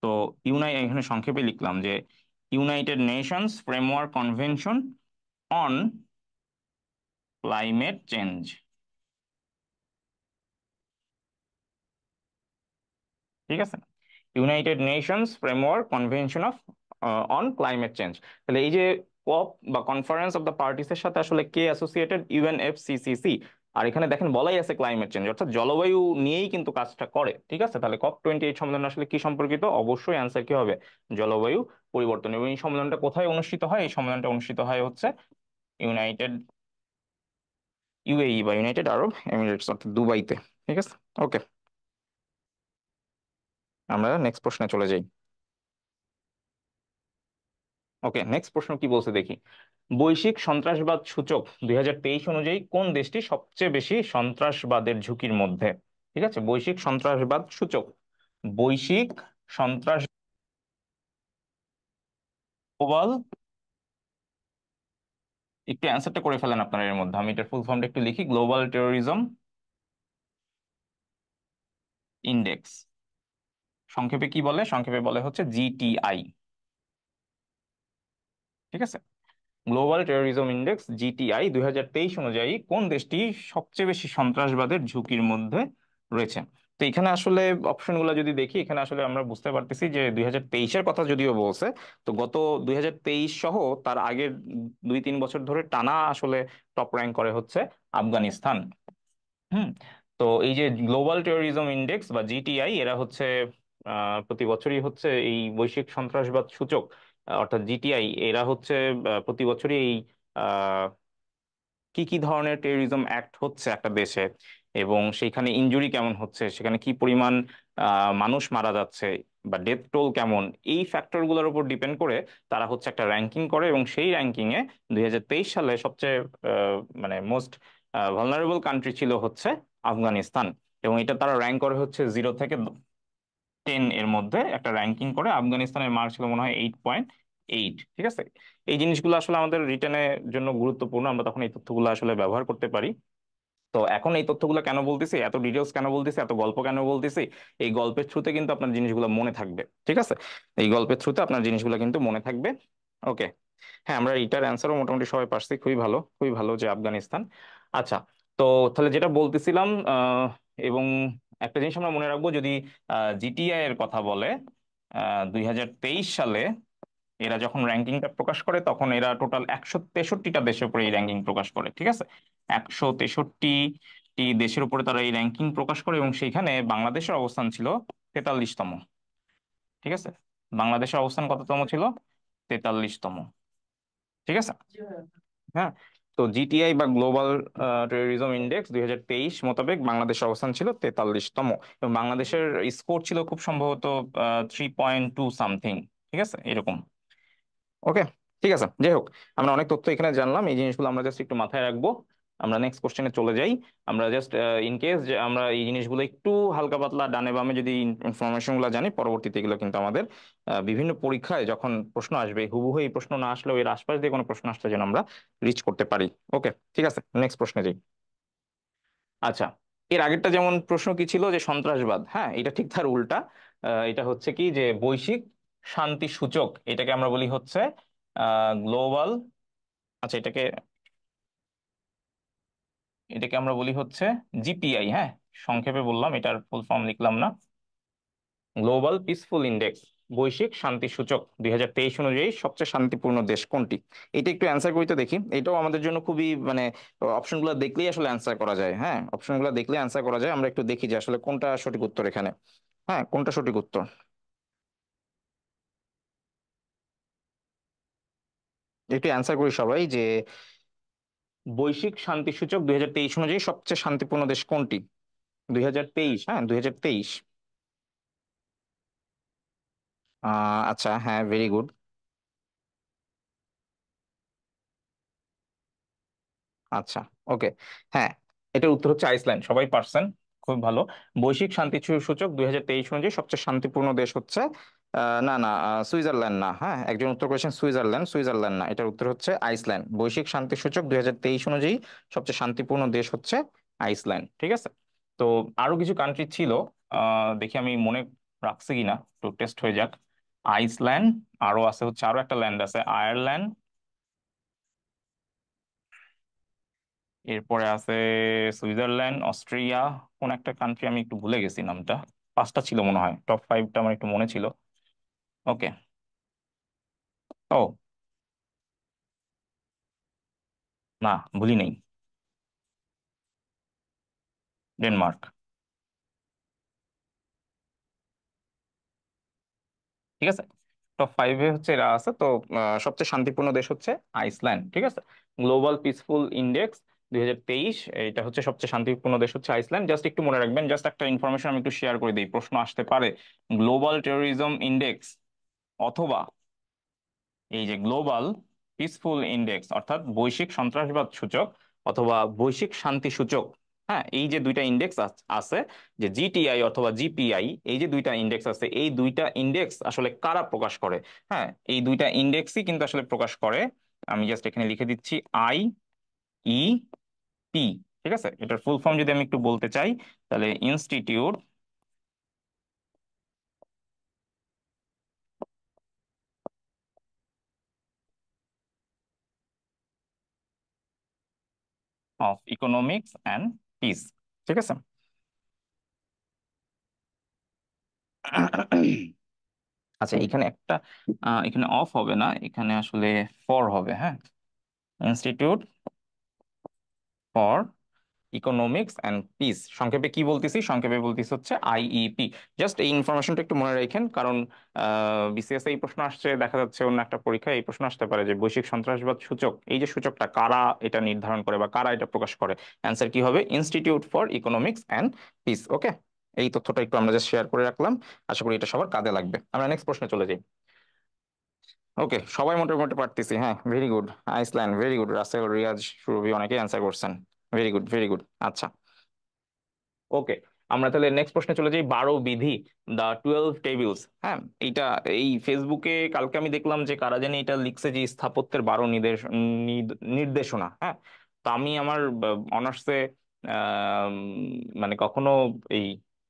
তো ইউনাই এখানে সংক্ষেপে লিখলাম যে United Nations Framework Convention on Climate Change ঠিক আছে United Nations Framework Convention of on Climate Change তাহলে এই যে কপ বা কনফারেন্স অফ দ্য পার্টিসের সাথে আসলে কে অ্যাসোসিয়েটেড ইউএনএফসিসিসি আর এখানে দেখেন বলাই আছে ক্লাইমেট চেঞ্জ অর্থাৎ জলবায়ু নিয়েই কিন্তু কাজটা করে ঠিক আছে তাহলে কপ টোয়েন্টি এইট সম্মেলন আসলে কি সম্পর্কিত অবশ্যই অ্যান্সার কি হবে জলবায়ু পরিবর্তন এবং এই সম্মেলনটা কোথায় অনুষ্ঠিত হয় এই সম্মেলনটা অনুষ্ঠিত হয় হচ্ছে ইউনাইটেড ইউএই e বা ইউনাইটেড আরব এমিরেটস অর্থাৎ দুবাইতে ঠিক আছে ওকে আমরা নেক্সট প্রশ্নে চলে যাই ওকে নেক্সট প্রশ্ন কি বলছে দেখি বৈশ্বিক সন্ত্রাসবাদ সূচক দুই অনুযায়ী কোন দেশটি সবচেয়ে বেশি সন্ত্রাসবাদের ঝুঁকির মধ্যে ঠিক আছে বৈশ্বিক সন্ত্রাসবাদ সূচক বৈশ্বিক সন্ত্রাস গ্লোবাল একটু অ্যান্সারটা করে ফেলেন আপনার এর মধ্যে আমি এটার ফুল ফর্মটা একটু লিখি গ্লোবাল টেরোরিজম ইন্ডেক্স সংক্ষেপে কি বলে সংক্ষেপে বলে হচ্ছে জিটিআই ঠিক আছে গ্লোবাল টেরোরিজম ইন্ডেক্স জিটিআই দুই অনুযায়ী কোন দেশটি সবচেয়ে বেশি সন্ত্রাসবাদের ঝুঁকির মধ্যে রয়েছে তো এখানে আসলে অপশনগুলো যদি দেখি এখানে আসলে আমরা বুঝতে পারতেছি যে দুই এর কথা যদিও বলছে তো গত দুই সহ তার আগের দুই তিন বছর ধরে টানা আসলে টপ র্যাঙ্ক করে হচ্ছে আফগানিস্তান হুম তো এই যে গ্লোবাল টেরোরিজম ইন্ডেক্স বা জিটিআই এরা হচ্ছে প্রতি বছরই হচ্ছে এই বৈশ্বিক সন্ত্রাসবাদ সূচক অর্থাৎ জিটিআই এরা হচ্ছে প্রতি বছরই এই কি কি ধরনের টেরিজম অ্যাক্ট হচ্ছে একটা দেশে এবং সেইখানে ইনজুরি কেমন হচ্ছে সেখানে কি পরিমাণ মানুষ মারা যাচ্ছে বা ডেথ টোল কেমন এই ফ্যাক্টরগুলোর উপর ডিপেন্ড করে তারা হচ্ছে একটা র্যাঙ্কিং করে এবং সেই র্যাঙ্কিংয়ে দুই হাজার তেইশ সালে সবচেয়ে মানে মোস্ট ভালনারেবল কান্ট্রি ছিল হচ্ছে আফগানিস্তান এবং এটা তারা র্যাঙ্ক করে হচ্ছে জিরো থেকে টেন এর মধ্যে একটা র্যাঙ্কিং করে আফগানিস্তানের মার্ক ছিল মনে হয় এইট পয়েন্ট এইট ঠিক আছে এই জিনিসগুলো আসলে আমাদের রিটার্নের জন্য গুরুত্বপূর্ণ আমরা তখন এই তথ্যগুলো আসলে ব্যবহার করতে পারি তো এখন এই তথ্যগুলো কেন বলতেছি এত ডিটেলস কেন বলতেছি এত গল্প কেন বলতেছি এই গল্পের থ্রুতে কিন্তু আপনার জিনিসগুলো মনে থাকবে ঠিক আছে এই গল্পের থ্রুতে আপনার জিনিসগুলো কিন্তু মনে থাকবে ওকে হ্যাঁ আমরা এটার অ্যান্সারও মোটামুটি সবাই পারছি খুবই ভালো খুবই ভালো যে আফগানিস্তান আচ্ছা তো তাহলে যেটা বলতেছিলাম এবং একটা জিনিস আমরা মনে রাখবো যদি জিটিআই এর কথা বলে দুই সালে এরা যখন র্যাঙ্কিংটা প্রকাশ করে তখন এরা টোটাল একশো তেষট্টিটা দেশের উপরে এই র্যাঙ্কিং প্রকাশ করে ঠিক আছে একশো তেষট্টি দেশের উপরে তারা এই র্যাঙ্কিং প্রকাশ করে এবং সেইখানে বাংলাদেশের অবস্থান ছিল তেতাল্লিশতম ঠিক আছে বাংলাদেশের অবস্থান কততম ছিল তেতাল্লিশতম ঠিক আছে হ্যাঁ তো জিটিআই বা গ্লোবাল টেরিজম ইন্ডেক্স দুই মোতাবেক বাংলাদেশের অবস্থান ছিল তেতাল্লিশতম এবং বাংলাদেশের স্কোর ছিল খুব সম্ভবত থ্রি পয়েন্ট টু সামথিং ঠিক আছে এরকম ওকে ঠিক আছে যাই হোক আমরা অনেক তথ্য এখানে জানলাম এই জিনিসগুলো আমরা জাস্ট একটু মাথায় রাখবো আমরা নেক্সট কোশ্চেনে চলে যাই আমরা জাস্ট ইন কেস যে আমরা এই জিনিসগুলো একটু হালকা পাতলা ডানে বামে যদি ইনফরমেশনগুলো জানি পরবর্তীতে এগুলো কিন্তু আমাদের বিভিন্ন পরীক্ষায় যখন প্রশ্ন আসবে হুবহু এই প্রশ্ন না আসলেও এর আশপাশ দিয়ে কোনো প্রশ্ন আসলে যেন আমরা রিচ করতে পারি ওকে ঠিক আছে নেক্সট প্রশ্নে যাই আচ্ছা এর আগেরটা যেমন প্রশ্ন কি ছিল যে সন্ত্রাসবাদ হ্যাঁ এটা ঠিক তার উল্টা এটা হচ্ছে কি যে বৈশ্বিক শান্তি সূচক এটাকে আমরা বলি হচ্ছে গ্লোবাল আচ্ছা এটাকে এটাকে আমরা বলি হচ্ছে জিপিআই হ্যাঁ সংক্ষেপে বললাম এটার ফুল ফর্ম লিখলাম না গ্লোবাল পিসফুল ইন্ডেক্স বৈশ্বিক শান্তি সূচক দুই হাজার তেইশ অনুযায়ী সবচেয়ে শান্তিপূর্ণ দেশ কোনটি এটা একটু অ্যান্সার করিতে দেখি এটাও আমাদের জন্য খুবই মানে অপশন গুলো দেখলেই আসলে অ্যান্সার করা যায় হ্যাঁ অপশন গুলো দেখলে অ্যান্সার করা যায় আমরা একটু দেখি যে আসলে কোনটা সঠিক উত্তর এখানে হ্যাঁ কোনটা সঠিক উত্তর একটু অ্যান্সার করি সবাই যে বৈশ্বিক শান্তি সূচক দুই অনুযায়ী সবচেয়ে শান্তিপূর্ণ দেশ কোনটি দুই হ্যাঁ দুই আচ্ছা হ্যাঁ ভেরি গুড আচ্ছা ওকে হ্যাঁ এটার উত্তর হচ্ছে আইসল্যান্ড সবাই পারছেন খুব ভালো বৈশ্বিক শান্তি সূচক দুই হাজার তেইশ অনুযায়ী সবচেয়ে শান্তিপূর্ণ দেশ হচ্ছে না না সুইজারল্যান্ড না হ্যাঁ একজন উত্তর করেছেন সুইজারল্যান্ড সুইজারল্যান্ড না এটার উত্তর হচ্ছে আইসল্যান্ড বৈশ্বিক শান্তি সূচক দুই অনুযায়ী সবচেয়ে শান্তিপূর্ণ দেশ হচ্ছে আইসল্যান্ড ঠিক আছে তো আরো কিছু কান্ট্রি ছিল দেখি আমি মনে রাখছি কিনা একটু টেস্ট হয়ে যাক আইসল্যান্ড আরো আছে হচ্ছে আরো একটা ল্যান্ড আছে আয়ারল্যান্ড এরপরে আছে সুইজারল্যান্ড অস্ট্রিয়া কোন একটা কান্ট্রি আমি একটু ভুলে গেছি নামটা পাঁচটা ছিল মনে হয় টপ ফাইভটা আমার একটু মনে ছিল ওকে ও না ভুলি নেই ডেনমার্ক ঠিক আছে টপ ফাইভে হচ্ছে এরা আছে তো সবচেয়ে শান্তিপূর্ণ দেশ হচ্ছে আইসল্যান্ড ঠিক আছে গ্লোবাল পিসফুল ইন্ডেক্স দুই হাজার তেইশ এটা হচ্ছে সবচেয়ে শান্তিপূর্ণ দেশ হচ্ছে আইসল্যান্ড জাস্ট একটু মনে রাখবেন জাস্ট একটা ইনফরমেশন আমি একটু শেয়ার করে দিই প্রশ্ন আসতে পারে গ্লোবাল টেরোরিজম ইন্ডেক্স অথবা এই যে গ্লোবাল পিসফুল ইন্ডেক্স অর্থাৎ বৈশ্বিক সন্ত্রাসবাদ সূচক অথবা বৈশ্বিক শান্তি সূচক হ্যাঁ এই যে দুইটা ইন্ডেক্স আছে যে জিটিআই অথবা জিপিআই এই যে দুইটা ইন্ডেক্স আছে এই দুইটা ইন্ডেক্স আসলে কারা প্রকাশ করে হ্যাঁ এই দুইটা ইন্ডেক্সই কিন্তু আসলে প্রকাশ করে আমি জাস্ট এখানে লিখে দিচ্ছি আই ই পি ঠিক আছে এটার ফুল ফর্ম যদি আমি একটু বলতে চাই তাহলে Institute of Economics and Peace ঠিক আছে আচ্ছা এখানে একটা এখানে অফ হবে না এখানে আসলে ফর হবে হ্যাঁ Institute for Economics and Peace সংক্ষেপে কি বলতেছি সংক্ষেপে বলতেছি হচ্ছে আইইপি জাস্ট e এই ইনফরমেশনটা একটু মনে রাখেন কারণ বিসিএস এই প্রশ্ন আসছে দেখা যাচ্ছে অন্য একটা পরীক্ষায় এই প্রশ্ন আসতে পারে যে বৈশ্বিক সন্ত্রাসবাদ সূচক এই যে সূচকটা কারা এটা নির্ধারণ করে বা কারা এটা প্রকাশ করে অ্যান্সার কি হবে Institute for Economics and Peace okay এই তথ্যটা একটু আমরা জাস্ট শেয়ার করে রাখলাম আশা করি এটা সবার কাজে লাগবে আমরা নেক্সট প্রশ্নে চলে যাই ওকে সবাই মোটামুটি পারতেছি হ্যাঁ very good Iceland very good Rasel Riaz Surabhi অনেকে অ্যান্সার করছেন ভেরি গুড ভেরি গুড আচ্ছা ওকে আমরা তাহলে নেক্সট প্রশ্নে চলে যাই বারো বিধি দা টুয়েলভ টেবিলস হ্যাঁ এইটা এই ফেসবুকে কালকে আমি দেখলাম যে কারা জানি এটা লিখছে যে স্থাপত্যের বারো নির্দেশ নির্দেশনা হ্যাঁ তো আমি আমার অনার্সে মানে কখনো এই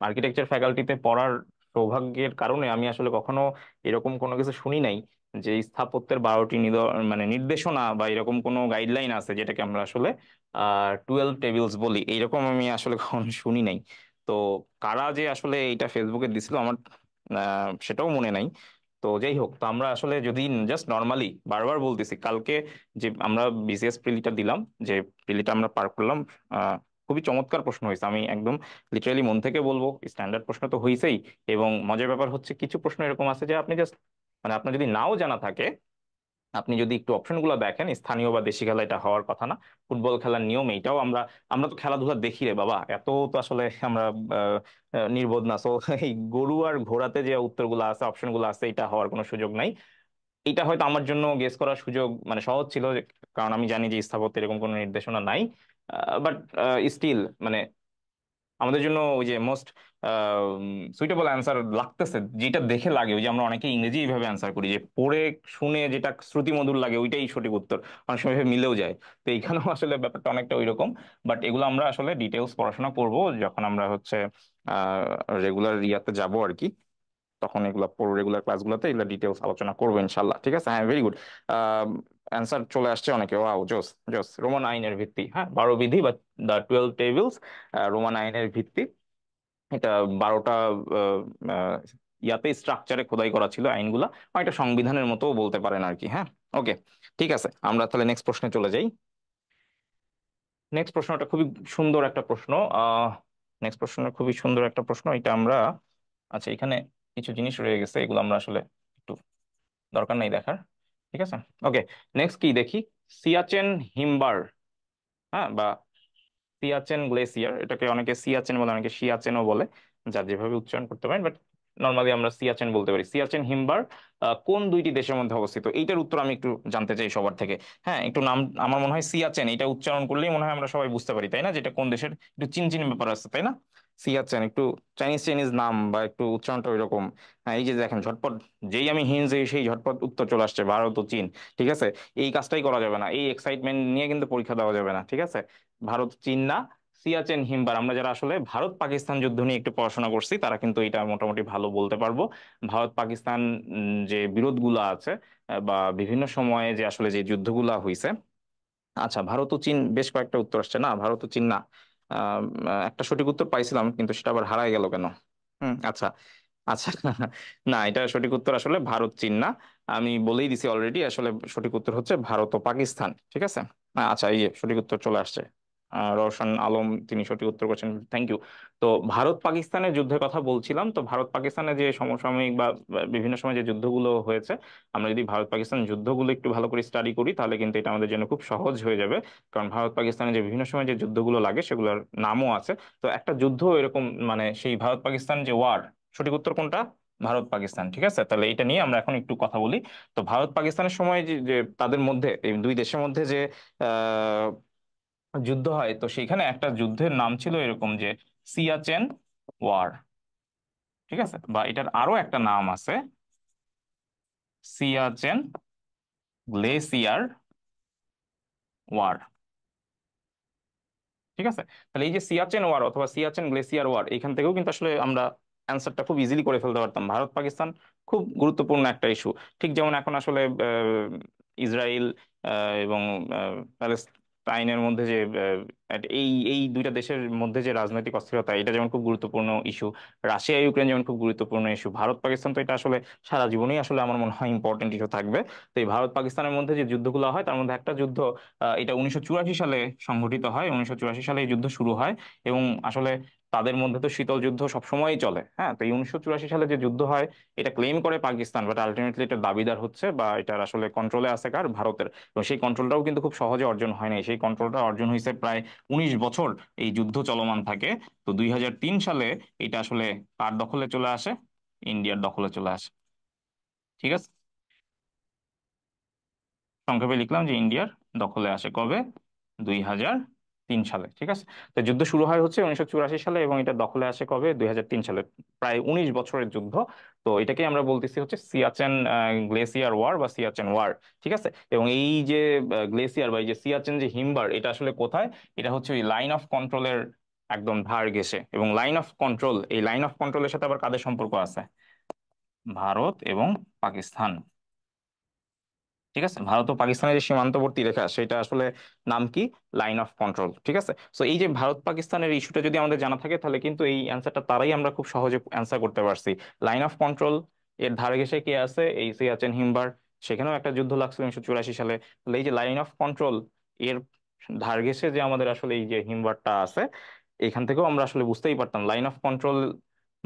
আর্কিটেকচার ফ্যাকাল্টিতে পড়ার সৌভাগ্যের কারণে আমি আসলে কখনো এরকম কোনো কিছু শুনি নাই যে স্থাপত্যের বারোটি মানে নির্দেশনা বা এরকম কোনো গাইডলাইন আছে যেটাকে আমরা আসলে টুয়েলভ টেবিলস বলি এইরকম আমি আসলে কখনো শুনি নাই তো কারা যে আসলে এটা ফেসবুকে দিছিল আমার সেটাও মনে নাই তো যাই হোক তো আমরা আসলে যদি জাস্ট নর্মালি বারবার বলতেছি কালকে যে আমরা বিসিএস প্রিলিটা দিলাম যে প্রিলিটা আমরা পার করলাম খুবই চমৎকার প্রশ্ন হয়েছে আমি একদম লিটারালি মন থেকে বলবো স্ট্যান্ডার্ড প্রশ্ন তো হয়েছেই এবং মজার ব্যাপার হচ্ছে কিছু প্রশ্ন এরকম আছে যে আপনি জাস্ট মানে আপনার যদি নাও জানা থাকে আপনি যদি একটু অপশনগুলো দেখেন স্থানীয় বা দেশি খেলা এটা হওয়ার কথা না ফুটবল খেলার নিয়ম এইটাও আমরা আমরা তো খেলাধুলা দেখি রে বাবা এত তো আসলে আমরা নির্বোধ না সো [LAUGHS] এই গরু আর ঘোড়াতে যে উত্তরগুলো আছে অপশনগুলো আছে এটা হওয়ার কোনো সুযোগ নাই এটা হয়তো আমার জন্য গেস করার সুযোগ মানে সহজ ছিল কারণ আমি জানি যে স্থাপত্য এরকম কোনো নির্দেশনা নাই বাট স্টিল মানে আমাদের জন্য ওই যে মোস্ট সুইটেবল অ্যান্সার লাগতেছে যেটা দেখে লাগে ওই যে আমরা অনেকে ইংরেজি এইভাবে অ্যান্সার করি যে পড়ে শুনে যেটা শ্রুতিমধুর লাগে ওইটাই সঠিক উত্তর অনেক সময় মিলেও যায় তো এইখানেও [LAUGHS] আসলে ব্যাপারটা অনেকটা ওই রকম বাট এগুলো আমরা আসলে ডিটেলস পড়াশোনা করব যখন আমরা হচ্ছে রেগুলার ইয়াতে যাব আর কি তখন এগুলো পুরো রেগুলার ক্লাসগুলোতে এগুলো ডিটেলস আলোচনা করবো ইনশাল্লাহ ঠিক আছে হ্যাঁ ভেরি গুড অ্যান্সার চলে আসছে অনেকে ওয়াও জোস জোস রোমান আইনের ভিত্তি হ্যাঁ বারো বিধি বা দ্য টুয়েলভ টেবিলস রোমান আইনের ভিত্তি এটা বারোটা ইয়াতে স্ট্রাকচারে খোদাই করা ছিল আইনগুলা এটা সংবিধানের মতো বলতে পারেন আর কি হ্যাঁ ওকে ঠিক আছে আমরা তাহলে নেক্সট প্রশ্নে চলে যাই নেক্সট প্রশ্নটা খুবই সুন্দর একটা প্রশ্ন নেক্সট প্রশ্ন খুবই সুন্দর একটা প্রশ্ন এটা আমরা আচ্ছা এখানে কিছু জিনিস রয়ে গেছে এগুলো আমরা আসলে একটু দরকার নাই দেখার ঠিক আছে ওকে নেক্সট কি দেখি সিয়াচেন হিমবার হ্যাঁ বা সিয়াচেন গ্লেসিয়ার এটাকে অনেকে সিয়াচেন বলে অনেকে সিয়াচেনও বলে যা যেভাবে উচ্চারণ করতে পারেন বাট নর্মালি আমরা সিয়াচেন বলতে পারি সিয়াচেন হিমবার কোন দুইটি দেশের মধ্যে অবস্থিত এইটার উত্তর আমি একটু জানতে চাই সবার থেকে হ্যাঁ একটু নাম আমার মনে হয় সিয়াচেন এটা উচ্চারণ করলেই মনে হয় আমরা সবাই বুঝতে পারি তাই না যেটা কোন দেশের একটু চিনচিন ব্যাপার আছে তাই না সিয়াচেন একটু চাইনিজ চাইনিজ নাম বা একটু উচ্চারণটা ওই রকম হ্যাঁ, এই যে দেখেন ঝটপট যেই আমি হিন্স সেই ঝটপট উত্তর চলে আসছে ভারত ও চীন ঠিক আছে এই কাজটাই করা যাবে না এই এক্সাইটমেন্ট নিয়ে কিন্তু পরীক্ষা দেওয়া যাবে না ঠিক আছে ভারত চীন না সিয়াচেন হিমবার আমরা যারা আসলে ভারত পাকিস্তান যুদ্ধ নিয়ে একটু পড়াশোনা করছি তারা কিন্তু এটা মোটামুটি ভালো বলতে পারবো ভারত পাকিস্তান যে বিরোধগুলো আছে বা বিভিন্ন সময়ে যে আসলে যে যুদ্ধগুলা হয়েছে আচ্ছা ভারত ও চীন বেশ কয়েকটা উত্তর আসছে না ভারত ও চীন না একটা সঠিক উত্তর পাইছিলাম কিন্তু সেটা আবার হারায় গেল কেন হুম আচ্ছা আচ্ছা [LAUGHS] না এটা সঠিক উত্তর আসলে ভারত চীন না আমি বলেই দিছি অলরেডি আসলে সঠিক উত্তর হচ্ছে ভারত ও পাকিস্তান ঠিক আছে আচ্ছা এই সঠিক উত্তর চলে আসছে রশন আলম তিনি সঠিক উত্তর করছেন থ্যাংক ইউ তো ভারত পাকিস্তানের যুদ্ধের কথা বলছিলাম তো ভারত পাকিস্তানে যে সমসাময়িক বা বিভিন্ন সময় যে যুদ্ধগুলো হয়েছে আমরা যদি ভারত পাকিস্তান যুদ্ধগুলো একটু ভালো করে স্টাডি করি তাহলে কিন্তু এটা আমাদের জন্য খুব সহজ হয়ে যাবে কারণ ভারত পাকিস্তানে যে বিভিন্ন সময় যে যুদ্ধগুলো লাগে সেগুলোর নামও আছে তো একটা যুদ্ধ এরকম মানে সেই ভারত পাকিস্তান যে ওয়ার সঠিক উত্তর কোনটা ভারত পাকিস্তান ঠিক আছে তাহলে এটা নিয়ে আমরা এখন একটু কথা বলি তো ভারত পাকিস্তানের সময় যে তাদের মধ্যে এই দুই দেশের মধ্যে যে আহ যুদ্ধ হয় তো সেখানে একটা যুদ্ধের নাম ছিল এরকম যে সিয়াচেন ওয়ার ঠিক আছে বা এটার আরো একটা নাম আছে সিয়াচেন গ্লেসিয়ার ওয়ার ঠিক আছে তাহলে এই যে সিয়াচেন ওয়ার অথবা সিয়াচেন গ্লেসিয়ার ওয়ার এখান থেকেও কিন্তু আসলে আমরা অ্যান্সারটা খুব ইজিলি করে ফেলতে পারতাম ভারত পাকিস্তান খুব গুরুত্বপূর্ণ একটা ইস্যু ঠিক যেমন এখন আসলে ইসরায়েল এবং আইনের মধ্যে যে এই এই দুইটা দেশের মধ্যে যে রাজনৈতিক অস্থিরতা এটা যেমন খুব গুরুত্বপূর্ণ ইস্যু রাশিয়া ইউক্রেন যেমন খুব গুরুত্বপূর্ণ ইস্যু ভারত পাকিস্তান তো এটা আসলে সারা জীবনেই আসলে আমার মনে হয় ইম্পর্টেন্ট ইস্যু থাকবে তো এই ভারত পাকিস্তানের মধ্যে যে যুদ্ধগুলো হয় তার মধ্যে একটা যুদ্ধ এটা উনিশশো চুরাশি সালে সংঘটিত হয় উনিশশো চুরাশি সালে এই যুদ্ধ শুরু হয় এবং আসলে তাদের মধ্যে তো শীতল যুদ্ধ সবসময়ই চলে হ্যাঁ তো এই উনিশশো চুরাশি সালে যে যুদ্ধ হয় এটা ক্লেম করে পাকিস্তান বাট আলটিমেটলি এটা দাবিদার হচ্ছে বা এটার আসলে কন্ট্রোলে আছে কার ভারতের এবং সেই কন্ট্রোলটাও কিন্তু খুব সহজে অর্জন হয় নাই সেই কন্ট্রোলটা অর্জন হয়েছে প্রায় উনিশ বছর এই যুদ্ধ চলমান থাকে তো দুই সালে এটা আসলে কার দখলে চলে আসে ইন্ডিয়ার দখলে চলে আসে ঠিক আছে সংক্ষেপে লিখলাম যে ইন্ডিয়ার দখলে আসে কবে দুই হাজার তিন সালে ঠিক আছে তো যুদ্ধ শুরু হয় হচ্ছে উনিশশো সালে এবং এটা দখলে আসে কবে দুই সালে প্রায় উনিশ বছরের যুদ্ধ তো এটাকে আমরা বলতেছি হচ্ছে সিয়াচেন গ্লেসিয়ার ওয়ার বা সিয়াচেন ওয়ার ঠিক আছে এবং এই যে গ্লেসিয়ার বা এই যে সিয়াচেন যে হিমবার এটা আসলে কোথায় এটা হচ্ছে ওই লাইন অফ কন্ট্রোলের একদম ধার গেছে এবং লাইন অফ কন্ট্রোল এই লাইন অফ কন্ট্রোলের সাথে আবার কাদের সম্পর্ক আছে ভারত এবং পাকিস্তান ঠিক আছে ভারত ও পাকিস্তানের যে সীমান্তবর্তী রেখা সেটা আসলে নাম কি লাইন অফ কন্ট্রোল ঠিক আছে সো এই যে ভারত পাকিস্তানের ইস্যুটা যদি আমাদের জানা থাকে তাহলে কিন্তু এই অ্যান্সারটা তারাই আমরা খুব সহজে অ্যান্সার করতে পারছি লাইন অফ কন্ট্রোল এর ধারে ঘেসে কে আছে এই সিয়াচেন হিমবার সেখানেও একটা যুদ্ধ লাগছে উনিশশো চুরাশি সালে তাহলে এই যে লাইন অফ কন্ট্রোল এর ধার ঘেসে যে আমাদের আসলে এই যে হিমবারটা আছে এখান থেকেও আমরা আসলে বুঝতেই পারতাম লাইন অফ কন্ট্রোল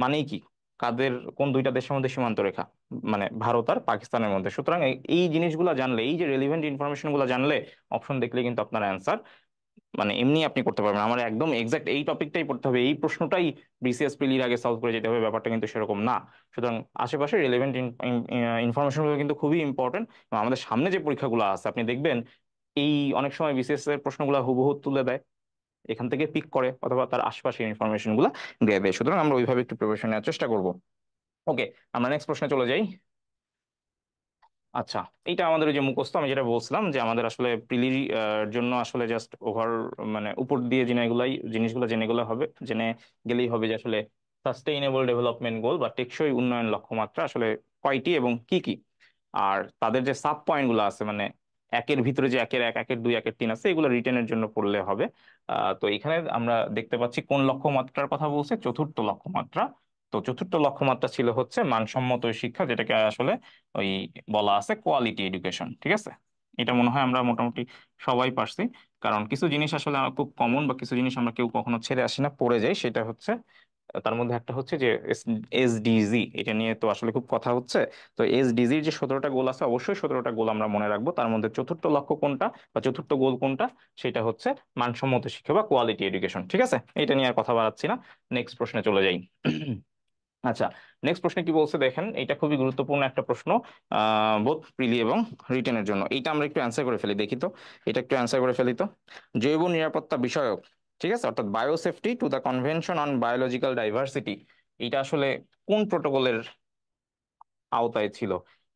মানেই কি কাদের কোন দুইটা দেশের মধ্যে সীমান্ত রেখা মানে ভারত আর পাকিস্তানের মধ্যে সুতরাং এই জিনিসগুলো জানলে এই যে রেলিভেন্ট ইনফরমেশন গুলো জানলে অপশন দেখলে কিন্তু আপনার অ্যান্সার মানে এমনি আপনি করতে পারবেন আমার একদম এক্সাক্ট এই টপিকটাই পড়তে হবে এই প্রশ্নটাই বিসিএস পিলির আগে সলভ করে যেতে হবে ব্যাপারটা কিন্তু সেরকম না সুতরাং আশেপাশে রেলিভেন্ট গুলো কিন্তু খুবই ইম্পর্টেন্ট আমাদের সামনে যে পরীক্ষাগুলো আছে আপনি দেখবেন এই অনেক সময় বিসিএস এর প্রশ্নগুলো হুবহু তুলে দেয় এখান থেকে পিক করে অথবা তার আশপাশের ইনফরমেশনগুলো দেবে সুতরাং আমরা ওইভাবে একটু প্রিপারেশন নেওয়ার চেষ্টা করব ওকে আমরা নেক্সট প্রশ্নে চলে যাই আচ্ছা এটা আমাদের যে মুখস্থ আমি যেটা বলছিলাম যে আমাদের আসলে প্রিলির জন্য আসলে জাস্ট ওভার মানে উপর দিয়ে জিনিসগুলাই জিনিসগুলো জেনেগুলো হবে জেনে গেলেই হবে যে আসলে সাস্টেইনেবল ডেভেলপমেন্ট গোল বা টেকসই উন্নয়ন লক্ষ্যমাত্রা আসলে কয়টি এবং কি কি আর তাদের যে সাব পয়েন্ট গুলো আছে মানে একের ভিতরে যে একের এক একের দুই একের তিন আছে এগুলো রিটেনের জন্য পড়লে হবে তো এখানে আমরা দেখতে পাচ্ছি কোন লক্ষ্যমাত্রার কথা বলছে চতুর্থ লক্ষ্যমাত্রা তো চতুর্থ লক্ষ্যমাত্রা ছিল হচ্ছে মানসম্মত শিক্ষা যেটাকে আসলে ওই বলা আছে কোয়ালিটি এডুকেশন ঠিক আছে এটা মনে হয় আমরা মোটামুটি সবাই পারছি কারণ কিছু জিনিস আসলে খুব কমন বা কিছু জিনিস আমরা কেউ কখনো ছেড়ে আসি না পড়ে যাই সেটা হচ্ছে তার মধ্যে একটা হচ্ছে যে এসডিজি এটা নিয়ে তো আসলে খুব কথা হচ্ছে তো এসডিজির যে সতেরোটা গোল আছে অবশ্যই সতেরোটা গোল আমরা মনে রাখবো তার মধ্যে চতুর্থ লক্ষ্য কোনটা বা চতুর্থ গোল কোনটা সেটা হচ্ছে মানসম্মত শিক্ষা বা কোয়ালিটি এডুকেশন ঠিক আছে এটা নিয়ে আর কথা বাড়াচ্ছি না নেক্সট প্রশ্নে চলে যাই [CLEARS THROAT] আচ্ছা নেক্সট প্রশ্নে কি বলছে দেখেন এটা খুবই গুরুত্বপূর্ণ একটা প্রশ্ন আহ বোধ প্রিলি এবং রিটেনের জন্য এটা আমরা একটু অ্যান্সার করে ফেলি দেখি তো এটা একটু অ্যান্সার করে ফেলি তো জৈব নিরাপত্তা বিষয়ক ঠিক আছে অর্থাৎ biosafety to the Convention on Biological Diversity এটা আসলে কোন প্রোটোকলের আওতায় ছিল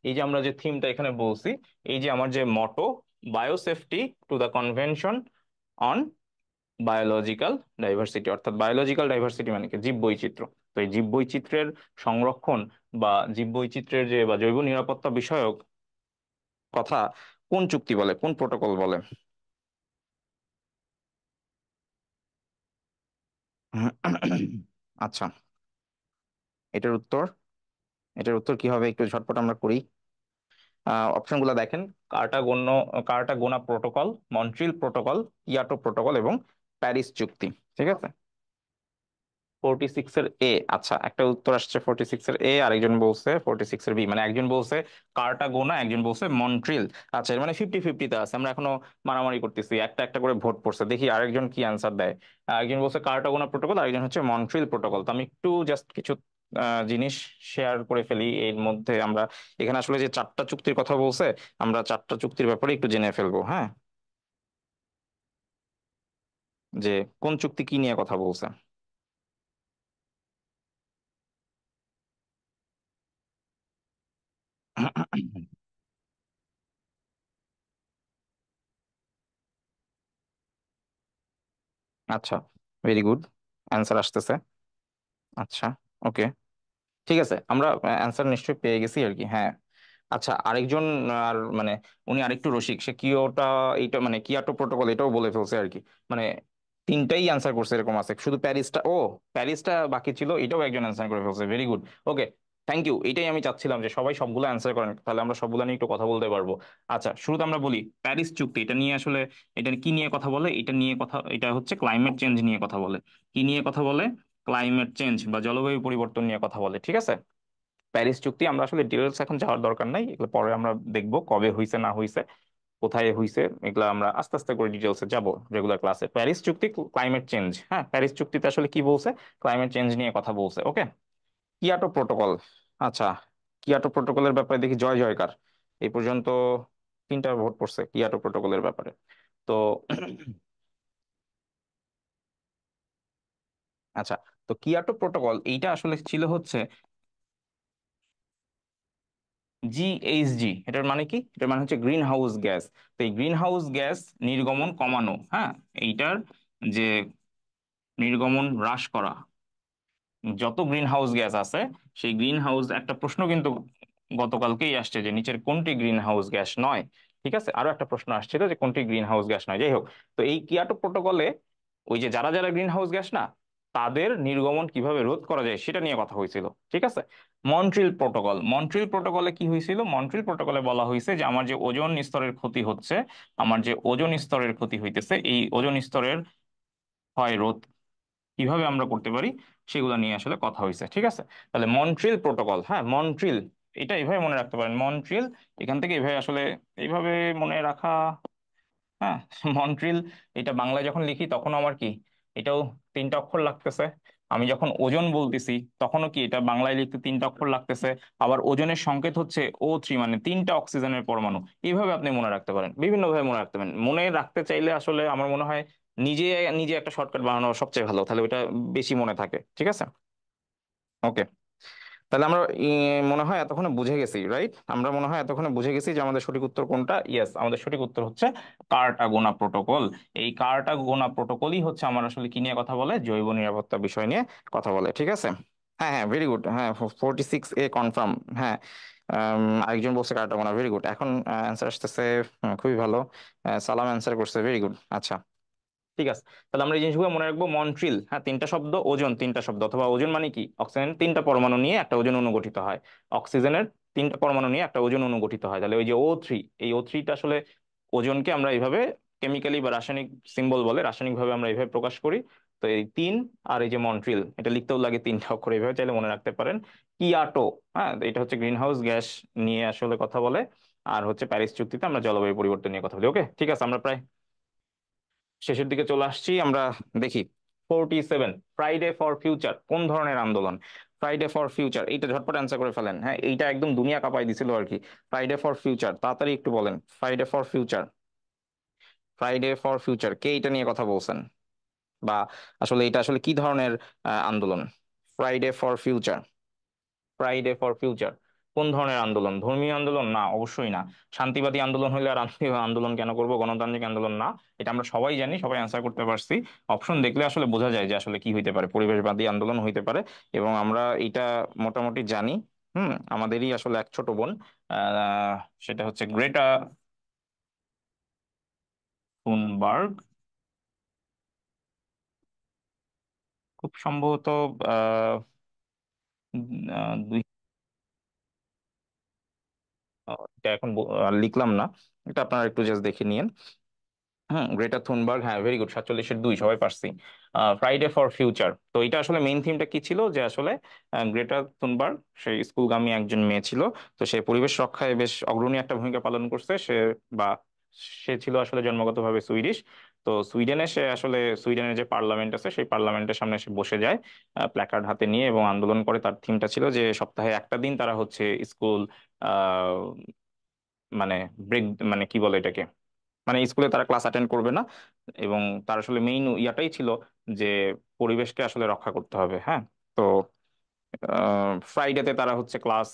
এই যে আমরা যে থিমটা এখানে বলছি এই যে আমার যে motto biosafety to the Convention on Biological Diversity অর্থাৎ বায়োলজিক্যাল ডাইভার্সিটি মানে কি জীব বৈচিত্র্য তো এই জীব বৈচিত্র্যের সংরক্ষণ বা জীব বৈচিত্র্যের যে বা জৈব নিরাপত্তা বিষয়ক কথা কোন চুক্তি বলে কোন প্রোটোকল বলে আচ্ছা এটার উত্তর এটার উত্তর কি হবে একটু ঝটপট আমরা করি অপশনগুলো দেখেন Cartagena Cartagena Protocol Montreal Protocol Kyoto Protocol এবং প্যারিস চুক্তি ঠিক আছে ফোরটি সিক্স এর এ আচ্ছা একটা উত্তর আসছে ফোরটি সিক্স এর এ আরেকজন বলছে ফোরটি সিক্স এর বি মানে একজন বলছে কার্টাগোনা একজন বলছে মন্ট্রিল আচ্ছা মানে ফিফটি ফিফটিতে আছে আমরা এখনো মারামারি করতেছি একটা একটা করে ভোট পড়ছে দেখি আরেকজন কি আনসার দেয় একজন বলছে কার্টাগোনা প্রোটোকল আরেকজন হচ্ছে মন্ট্রিল প্রোটোকল তো আমি একটু জাস্ট কিছু জিনিস শেয়ার করে ফেলি এর মধ্যে আমরা এখানে আসলে যে চারটা চুক্তির কথা বলছে আমরা চারটা চুক্তির ব্যাপারে একটু জেনে ফেলবো হ্যাঁ যে কোন চুক্তি কি নিয়ে কথা বলছে [COUGHS] আচ্ছা ভেরি গুড অ্যান্সার আসতেছে আচ্ছা ওকে ঠিক আছে আমরা অ্যান্সার নিশ্চয়ই পেয়ে গেছি আর কি হ্যাঁ আচ্ছা আরেকজন আর মানে উনি আরেকটু রসিক সে কি ওটা এইটা মানে কি আটো প্রোটোকল এটাও বলে ফেলছে আর কি মানে তিনটাই অ্যান্সার করছে এরকম আছে শুধু প্যারিসটা ও প্যারিসটা বাকি ছিল এটাও একজন অ্যান্সার করে ফেলছে very good okay thank you এটাই আমি চাচ্ছিলাম যে সবাই সবগুলো অ্যান্সার করেন তাহলে আমরা সবগুলো নিয়ে একটু কথা বলতে পারবো আচ্ছা শুরুতে আমরা বলি প্যারিস চুক্তি এটা নিয়ে আসলে এটা কি নিয়ে কথা বলে এটা নিয়ে কথা এটা হচ্ছে ক্লাইমেট চেঞ্জ নিয়ে কথা বলে কি নিয়ে কথা বলে ক্লাইমেট চেঞ্জ বা জলবায়ু পরিবর্তন নিয়ে কথা বলে ঠিক আছে প্যারিস চুক্তি আমরা আসলে ডিটেলস এখন যাওয়ার দরকার নাই এগুলো পরে আমরা দেখবো কবে হয়েছে না হয়েছে কোথায় হয়েছে এগুলো আমরা আস্তে আস্তে করে ডিটেলসে যাবো রেগুলার ক্লাসে প্যারিস চুক্তি ক্লাইমেট চেঞ্জ হ্যাঁ প্যারিস চুক্তিতে আসলে কি বলছে ক্লাইমেট চেঞ্জ নিয়ে কথা বলছে ওকে কিয়াটো প্রোটোকল আচ্ছা কিয়াটো প্রোটোকলের ব্যাপারে দেখি জয় জয়কার এই পর্যন্ত তিনটা ভোট পড়ছে কিয়াটো প্রোটোকলের ব্যাপারে তো আচ্ছা তো কিয়াটো প্রোটোকল এইটা আসলে ছিল হচ্ছে জিএইচজি এটার মানে কি এটার মানে হচ্ছে গ্রিন হাউস গ্যাস তো এই গ্রিন হাউস গ্যাস নির্গমন কমানো হ্যাঁ এইটার যে নির্গমন হ্রাস করা যত গ্রিন হাউস গ্যাস আছে সেই গ্রিন হাউস একটা প্রশ্ন কিন্তু গতকালকেই আসছে যে নিচের কোনটি গ্রিন হাউস গ্যাস নয় ঠিক আছে আরো একটা প্রশ্ন আসছিল যে কোনটি গ্রিন হাউস গ্যাস নয় যাই হোক তো এই কিয়াটো প্রোটোকলে ওই যে যারা যারা গ্রিন হাউস গ্যাস না তাদের নির্গমন কিভাবে রোধ করা যায় সেটা নিয়ে কথা হয়েছিল ঠিক আছে মন্ট্রিল প্রোটোকল মন্ট্রিল প্রোটোকলে কি হয়েছিল মন্ট্রিল প্রোটোকলে বলা হয়েছে যে আমার যে ওজন স্তরের ক্ষতি হচ্ছে আমার যে ওজন স্তরের ক্ষতি হইতেছে এই ওজন স্তরের হয় রোধ কিভাবে আমরা করতে পারি সেগুলো নিয়ে আসলে কথা হয়েছে ঠিক আছে তাহলে মন্ট্রিল প্রোটোকল হ্যাঁ মন্ট্রিল এটা এইভাবে মনে রাখতে পারেন মন্ট্রিল এখান থেকে এইভাবে আসলে এইভাবে মনে রাখা হ্যাঁ মন্ট্রিল এটা বাংলায় যখন লিখি তখন আমার কি এটাও তিনটা অক্ষর লাগতেছে আমি যখন ওজন বলতেছি তখনও কি এটা বাংলায় লিখতে তিনটা অক্ষর লাগতেছে আবার ওজনের সংকেত হচ্ছে ও থ্রি মানে তিনটা অক্সিজেনের পরমাণু এইভাবে আপনি মনে রাখতে পারেন বিভিন্নভাবে মনে রাখতে পারেন মনে রাখতে চাইলে আসলে আমার মনে হয় নিজে নিজে একটা শর্টকাট বানানো সবচেয়ে ভালো তাহলে ওইটা বেশি মনে থাকে ঠিক আছে ওকে তাহলে আমরা মনে হয় এতক্ষণে বুঝে গেছি রাইট আমরা মনে হয় এতক্ষণে বুঝে গেছি যে আমাদের সঠিক উত্তর কোনটা ইয়েস আমাদের সঠিক উত্তর হচ্ছে কার্টা গোনা প্রোটোকল এই কার্টা গোনা প্রোটোকলই হচ্ছে আমার আসলে কি নিয়ে কথা বলে জৈব নিরাপত্তা বিষয় নিয়ে কথা বলে ঠিক আছে হ্যাঁ হ্যাঁ ভেরি গুড হ্যাঁ ফোরটি সিক্স এ কনফার্ম হ্যাঁ আরেকজন বলছে কার্টাগোনা ভেরি গুড এখন অ্যান্সার আসতেছে খুবই ভালো সালাম অ্যান্সার করছে ভেরি গুড আচ্ছা ঠিক আছে তাহলে আমরা এই জিনিসগুলো মনে রাখবো মন্ট্রিল হ্যাঁ তিনটা শব্দ ওজন তিনটা শব্দ অথবা ওজন মানে কি অক্সিজেন তিনটা পরমাণু নিয়ে একটা ওজন অনুগঠিত হয় অক্সিজেনের তিনটা পরমাণু নিয়ে একটা ওজন অনুগঠিত হয় তাহলে ওই যে ও থ্রি এই ও থ্রিটা আসলে ওজনকে আমরা এইভাবে কেমিক্যালি বা রাসায়নিক সিম্বল বলে রাসায়নিকভাবে আমরা এইভাবে প্রকাশ করি তো এই তিন আর এই যে মন্ট্রিল এটা লিখতেও লাগে তিনটা অক্ষর এইভাবে চাইলে মনে রাখতে পারেন কিয়াটো হ্যাঁ এটা হচ্ছে গ্রিন হাউস গ্যাস নিয়ে আসলে কথা বলে আর হচ্ছে প্যারিস চুক্তিতে আমরা জলবায়ু পরিবর্তন নিয়ে কথা বলি ওকে ঠিক আছে আমরা প্রায় শেষের দিকে চলে আসছি আমরা দেখি forty seven Friday for Future কোন ধরনের আন্দোলন ফ্রাইডে ফর ফিউচার এইটা ঝটপট অ্যান্সার করে ফেলেন হ্যাঁ এইটা একদম দুনিয়া কাঁপাই দিছিল আর কি ফ্রাইডে ফর ফিউচার তাড়াতাড়ি একটু বলেন Friday for Future Friday for Future কে এটা নিয়ে কথা বলছেন বা আসলে এটা আসলে কি ধরনের আন্দোলন Friday for Future Friday for Future কোন ধরনের আন্দোলন ধর্মীয় আন্দোলন না অবশ্যই না শান্তিবাদী আন্দোলন হলে আর আন্দোলন কেন করব গণতান্ত্রিক আন্দোলন না এটা আমরা সবাই জানি সবাই অ্যান্সার করতে পারছি অপশন দেখলে আসলে বোঝা যায় যে আসলে কি হইতে পারে পরিবেশবাদী আন্দোলন হইতে পারে এবং আমরা এটা মোটামুটি জানি হুম আমাদেরই আসলে এক ছোট বোন সেটা হচ্ছে গ্রেটা থুনবার্গ খুব সম্ভবত দুই এটা এখন লিখলাম না এটা আপনারা একটু জাস্ট দেখে নিন হ্যাঁ গ্রেটার থুনবার্গ হ্যাঁ ভেরি গুড সাতচল্লিশের দুই সবাই পারছি ফ্রাইডে ফর ফিউচার তো এটা আসলে মেইন থিমটা কি ছিল যে আসলে গ্রেটার থুনবার্গ সে স্কুলগামী একজন মেয়ে ছিল তো সে পরিবেশ রক্ষায় বেশ অগ্রণী একটা ভূমিকা পালন করছে সে বা সে ছিল আসলে জন্মগতভাবে সুইডিশ তো সুইডেনে সে আসলে সুইডেনের যে পার্লামেন্ট আছে সেই পার্লামেন্টের সামনে সে বসে যায় প্ল্যাকার্ড হাতে নিয়ে এবং আন্দোলন করে তার থিমটা ছিল যে সপ্তাহে একটা দিন তারা হচ্ছে স্কুল মানে ব্রেক মানে কি বলে এটাকে মানে স্কুলে তারা ক্লাস অ্যাটেন্ড করবে না এবং তার আসলে মেইন ইয়াটাই ছিল যে পরিবেশকে আসলে রক্ষা করতে হবে হ্যাঁ তো ফ্রাইডেতে তারা হচ্ছে ক্লাস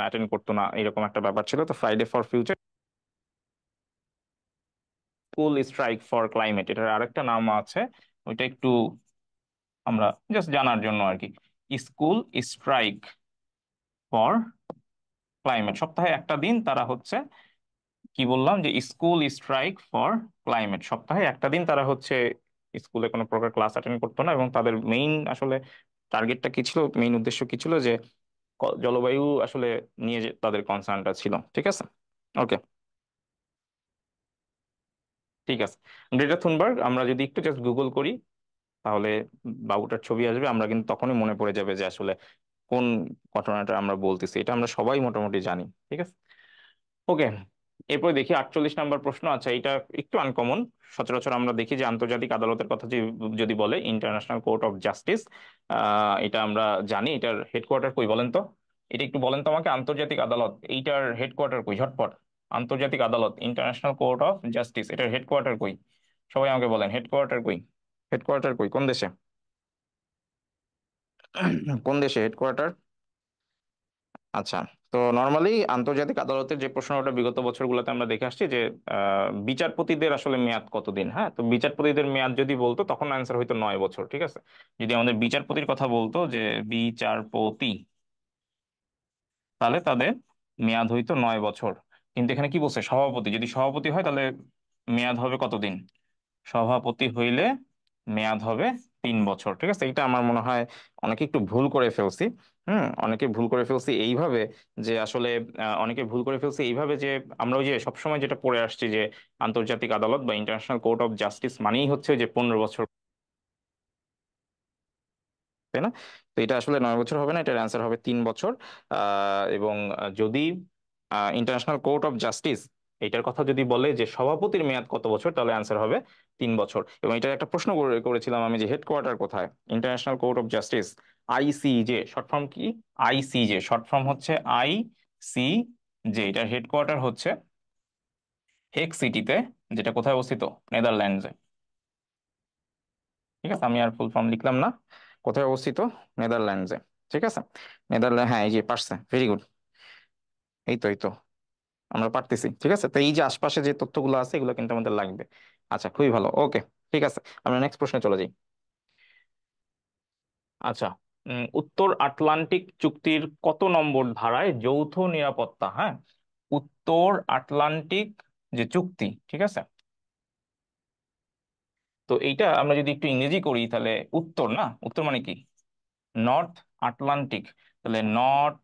অ্যাটেন্ড করতো না এরকম একটা ব্যাপার ছিল তো Friday for Future School Strike for Climate এটার আরেকটা নাম আছে ওইটা একটু আমরা জাস্ট জানার জন্য আর কি স্কুল স্ট্রাইক ফর ক্লাইমেট সপ্তাহে একটা দিন তারা হচ্ছে কি বললাম যে স্কুল স্ট্রাইক ফর ক্লাইমেট সপ্তাহে একটা দিন তারা হচ্ছে স্কুলে কোনো প্রকার ক্লাস অ্যাটেন্ড করতো না এবং তাদের মেইন আসলে টার্গেটটা কি ছিল মেইন উদ্দেশ্য কি ছিল যে জলবায়ু আসলে নিয়ে তাদের কনসার্নটা ছিল ঠিক আছে ওকে ঠিক আছে গ্রেটা থুনবার্গ আমরা যদি একটু জাস্ট গুগল করি তাহলে বাবুটার ছবি আসবে আমরা কিন্তু তখনই মনে পড়ে যাবে যে আসলে কোন ঘটনাটা আমরা বলতেছি এটা আমরা সবাই মোটামুটি জানি ঠিক আছে ওকে এরপর দেখি আটচল্লিশ নাম্বার প্রশ্ন আচ্ছা এটা একটু আনকমন সচরাচর আমরা দেখি যে আন্তর্জাতিক আদালতের কথা যদি বলে ইন্টারন্যাশনাল কোর্ট অফ জাস্টিস এটা আমরা জানি এটার হেডকোয়ার্টার কই বলেন তো এটা একটু বলেন তো আমাকে আন্তর্জাতিক আদালত এইটার হেডকোয়ার্টার কই ঝটপট আন্তর্জাতিক আদালত ইন্টারন্যাশনাল কোর্ট অফ জাস্টিস এটার হেডকোয়ার্টার কই সবাই আমাকে বলেন হেডকোয়ার্টার কই হেডকোয়ার্টার কই কোন দেশে কোন দেশে হেডকোয়ার্টার আচ্ছা তো নর্মালি আন্তর্জাতিক আদালতের যে প্রশ্নটা বিগত বছরগুলোতে আমরা দেখে আসছি যে বিচারপতিদের আসলে মেয়াদ কতদিন হ্যাঁ তো বিচারপতিদের মেয়াদ যদি বলতো তখন অ্যান্সার হইতো নয় বছর ঠিক আছে যদি আমাদের বিচারপতির কথা বলতো যে বিচারপতি তাহলে তাদের মেয়াদ হইতো নয় বছর কিন্তু এখানে কি বলছে সভাপতি যদি সভাপতি হয় তাহলে মেয়াদ হবে কতদিন সভাপতি হইলে মেয়াদ হবে তিন বছর ঠিক আছে এটা আমার মনে হয় অনেকে একটু ভুল করে ফেলছি হুম অনেকে ভুল করে ফেলছি এইভাবে যে আসলে অনেকে ভুল করে ফেলছি এইভাবে যে আমরা ওই যে সবসময় যেটা পড়ে আসছি যে আন্তর্জাতিক আদালত বা ইন্টারন্যাশনাল কোর্ট অফ জাস্টিস মানেই হচ্ছে যে পনেরো বছর তাই না তো এটা আসলে নয় বছর হবে না এটার অ্যান্সার হবে তিন বছর এবং যদি ইন্টারন্যাশনাল কোর্ট অফ জাস্টিস এটার কথা যদি বলে যে সভাপতির মেয়াদ কত বছর তাহলে আনসার হবে তিন বছর এবং এটার একটা প্রশ্ন করেছিলাম আমি যে হেডকোয়ার্টার কোথায় International Court of Justice ICJ short form কি আইসিজে শর্ট ফর্ম হচ্ছে আই সি যে এটার হেডকোয়ার্টার হচ্ছে হেক সিটিতে যেটা কোথায় অবস্থিত নেদারল্যান্ডসে ঠিক আছে আমি আর ফুল ফর্ম লিখলাম না কোথায় অবস্থিত নেদারল্যান্ডসে ঠিক আছে নেদারল্যান্ড হ্যাঁ এই যে পারছে ভেরি গুড এই তো এই তো আমরা পারতেছি ঠিক আছে তো এই যে আশপাশে যে তথ্যগুলো আছে এগুলো কিন্তু আমাদের লাগবে আচ্ছা খুবই ভালো ওকে ঠিক আছে আমরা নেক্সট প্রশ্নে চলে যাই আচ্ছা উত্তর আটলান্টিক চুক্তির কত নম্বর ধারায় যৌথ নিরাপত্তা হ্যাঁ উত্তর আটলান্টিক যে চুক্তি ঠিক আছে তো এইটা আমরা যদি একটু ইংরেজি করি তাহলে উত্তর না উত্তর মানে কি নর্থ আটলান্টিক তাহলে নর্থ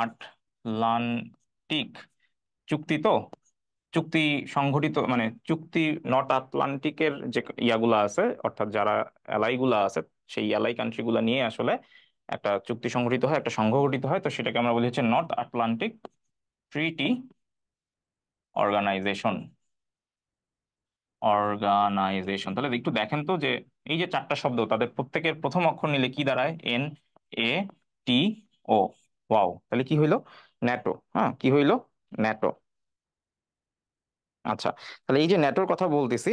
আট আটলান্টিক চুক্তি তো চুক্তি সংঘটিত মানে চুক্তি নর্থ আটলান্টিকের যে ইয়াগুলো আছে অর্থাৎ যারা এলাইগুলা আছে সেই এলাই কান্ট্রিগুলা নিয়ে আসলে একটা চুক্তি সংঘটিত হয় একটা সংঘ গঠিত হয় তো সেটাকে আমরা বলি হচ্ছে North Atlantic Treaty Organization Organization তাহলে একটু দেখেন তো যে এই যে চারটা শব্দ তাদের প্রত্যেকের প্রথম অক্ষর নিলে কি দাঁড়ায় N A T O wow তাহলে কি হইলো ন্যাটো হ্যাঁ কি হইল ন্যাটো আচ্ছা তাহলে এই যে ন্যাটোর কথা বলতেছি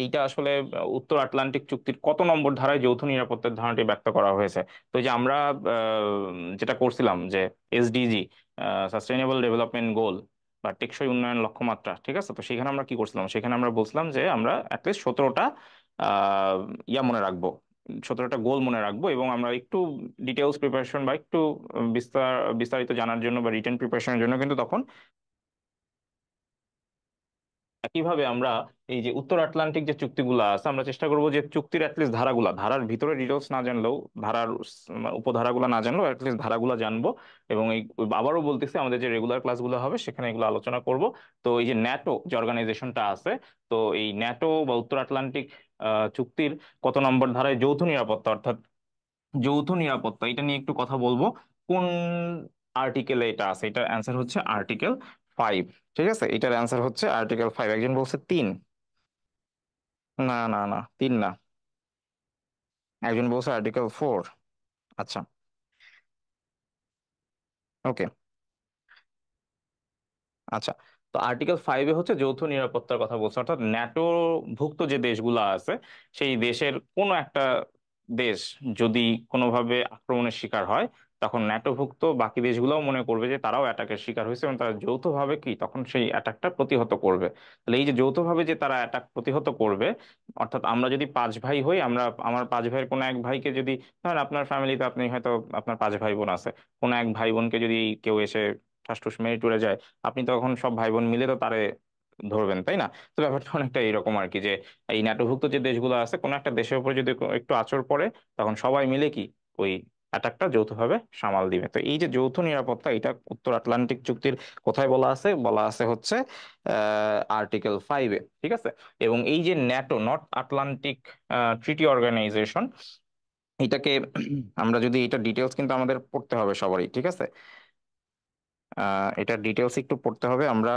এইটা আসলে উত্তর আটলান্টিক চুক্তির কত নম্বর ধারায় যৌথ নিরাপত্তার ধারণাটি ব্যক্ত করা হয়েছে তো যে আমরা যেটা করছিলাম যে এসডিজি সাস্টেইনেবল ডেভেলপমেন্ট গোল বা টেকসই উন্নয়ন লক্ষ্যমাত্রা ঠিক আছে তো সেখানে আমরা কি করছিলাম সেখানে আমরা বলছিলাম যে আমরা অ্যাটলিস্ট সতেরোটা ইয়া মনে রাখবো সতেরোটা গোল মনে রাখবো এবং আমরা একটু ডিটেলস প্রিপারেশন বা একটু বিস্তার বিস্তারিত জানার জন্য বা রিটার্ন প্রিপারেশনের জন্য কিন্তু তখন একইভাবে আমরা এই যে উত্তর আটলান্টিক যে চুক্তিগুলো আছে আমরা চেষ্টা করবো যে চুক্তির অ্যাটলিস্ট ধারাগুলা ধারার ভিতরে ডিটেলস না জানলেও ধারার মানে উপধারাগুলো না জানলেও অ্যাটলিস্ট ধারাগুলো জানবো এবং এই আবারও বলতেছি আমাদের যে রেগুলার ক্লাসগুলো হবে সেখানে এগুলো আলোচনা করব তো এই যে ন্যাটো যে অর্গানাইজেশনটা আছে তো এই ন্যাটো বা উত্তর আটলান্টিক চুক্তির কত নম্বর ধারায় যৌথ নিরাপত্তা অর্থাৎ যৌথ নিরাপত্তা এটা নিয়ে একটু কথা বলবো কোন আর্টিকেলে এটা আছে এটার অ্যান্সার হচ্ছে আর্টিকেল ফাইভ ঠিক আছে এটার অ্যান্সার হচ্ছে আর্টিকেল ফাইভ একজন বলছে তিন না না না তিন না একজন বলছে আর্টিকেল ফোর আচ্ছা ওকে আচ্ছা তো আর্টিকেল ফাইভে হচ্ছে যৌথ নিরাপত্তার কথা বলছে অর্থাৎ ন্যাটোভুক্ত যে দেশগুলো আছে সেই দেশের কোনো একটা দেশ যদি কোনোভাবে আক্রমণের শিকার হয় তখন ন্যাটোভুক্ত বাকি দেশগুলোও মনে করবে যে তারাও অ্যাটাকের শিকার হয়েছে এবং তারা যৌথভাবে কি তখন সেই অ্যাটাকটা প্রতিহত করবে তাহলে এই যে যৌথভাবে যে তারা অ্যাটাক প্রতিহত করবে অর্থাৎ আমরা যদি পাঁচ ভাই হই আমরা আমার পাঁচ ভাইয়ের কোনো এক ভাইকে যদি ধরেন আপনার ফ্যামিলিতে আপনি হয়তো আপনার পাঁচ ভাই বোন আছে কোনো এক ভাই বোনকে যদি কেউ এসে ঠাসঠুস মেরে টুরে যায় আপনি তখন সব ভাই বোন মিলে তো তারে ধরবেন তাই না তো ব্যাপারটা অনেকটা এরকম আর কি যে এই ন্যাটোভুক্ত যে দেশগুলো আছে কোনো একটা দেশের উপর যদি একটু আচর পড়ে তখন সবাই মিলে কি ওই অ্যাটাকটা যৌথভাবে সামাল দিবে তো এই যে যৌথ নিরাপত্তা এটা উত্তর আটলান্টিক চুক্তির কোথায় বলা আছে বলা আছে হচ্ছে আর্টিকেল ফাইভে ঠিক আছে এবং এই যে NATO North Atlantic Treaty Organization এটাকে আমরা যদি এটা ডিটেলস কিন্তু আমাদের পড়তে হবে সবারই ঠিক আছে এটা ডিটেলস একটু পড়তে হবে আমরা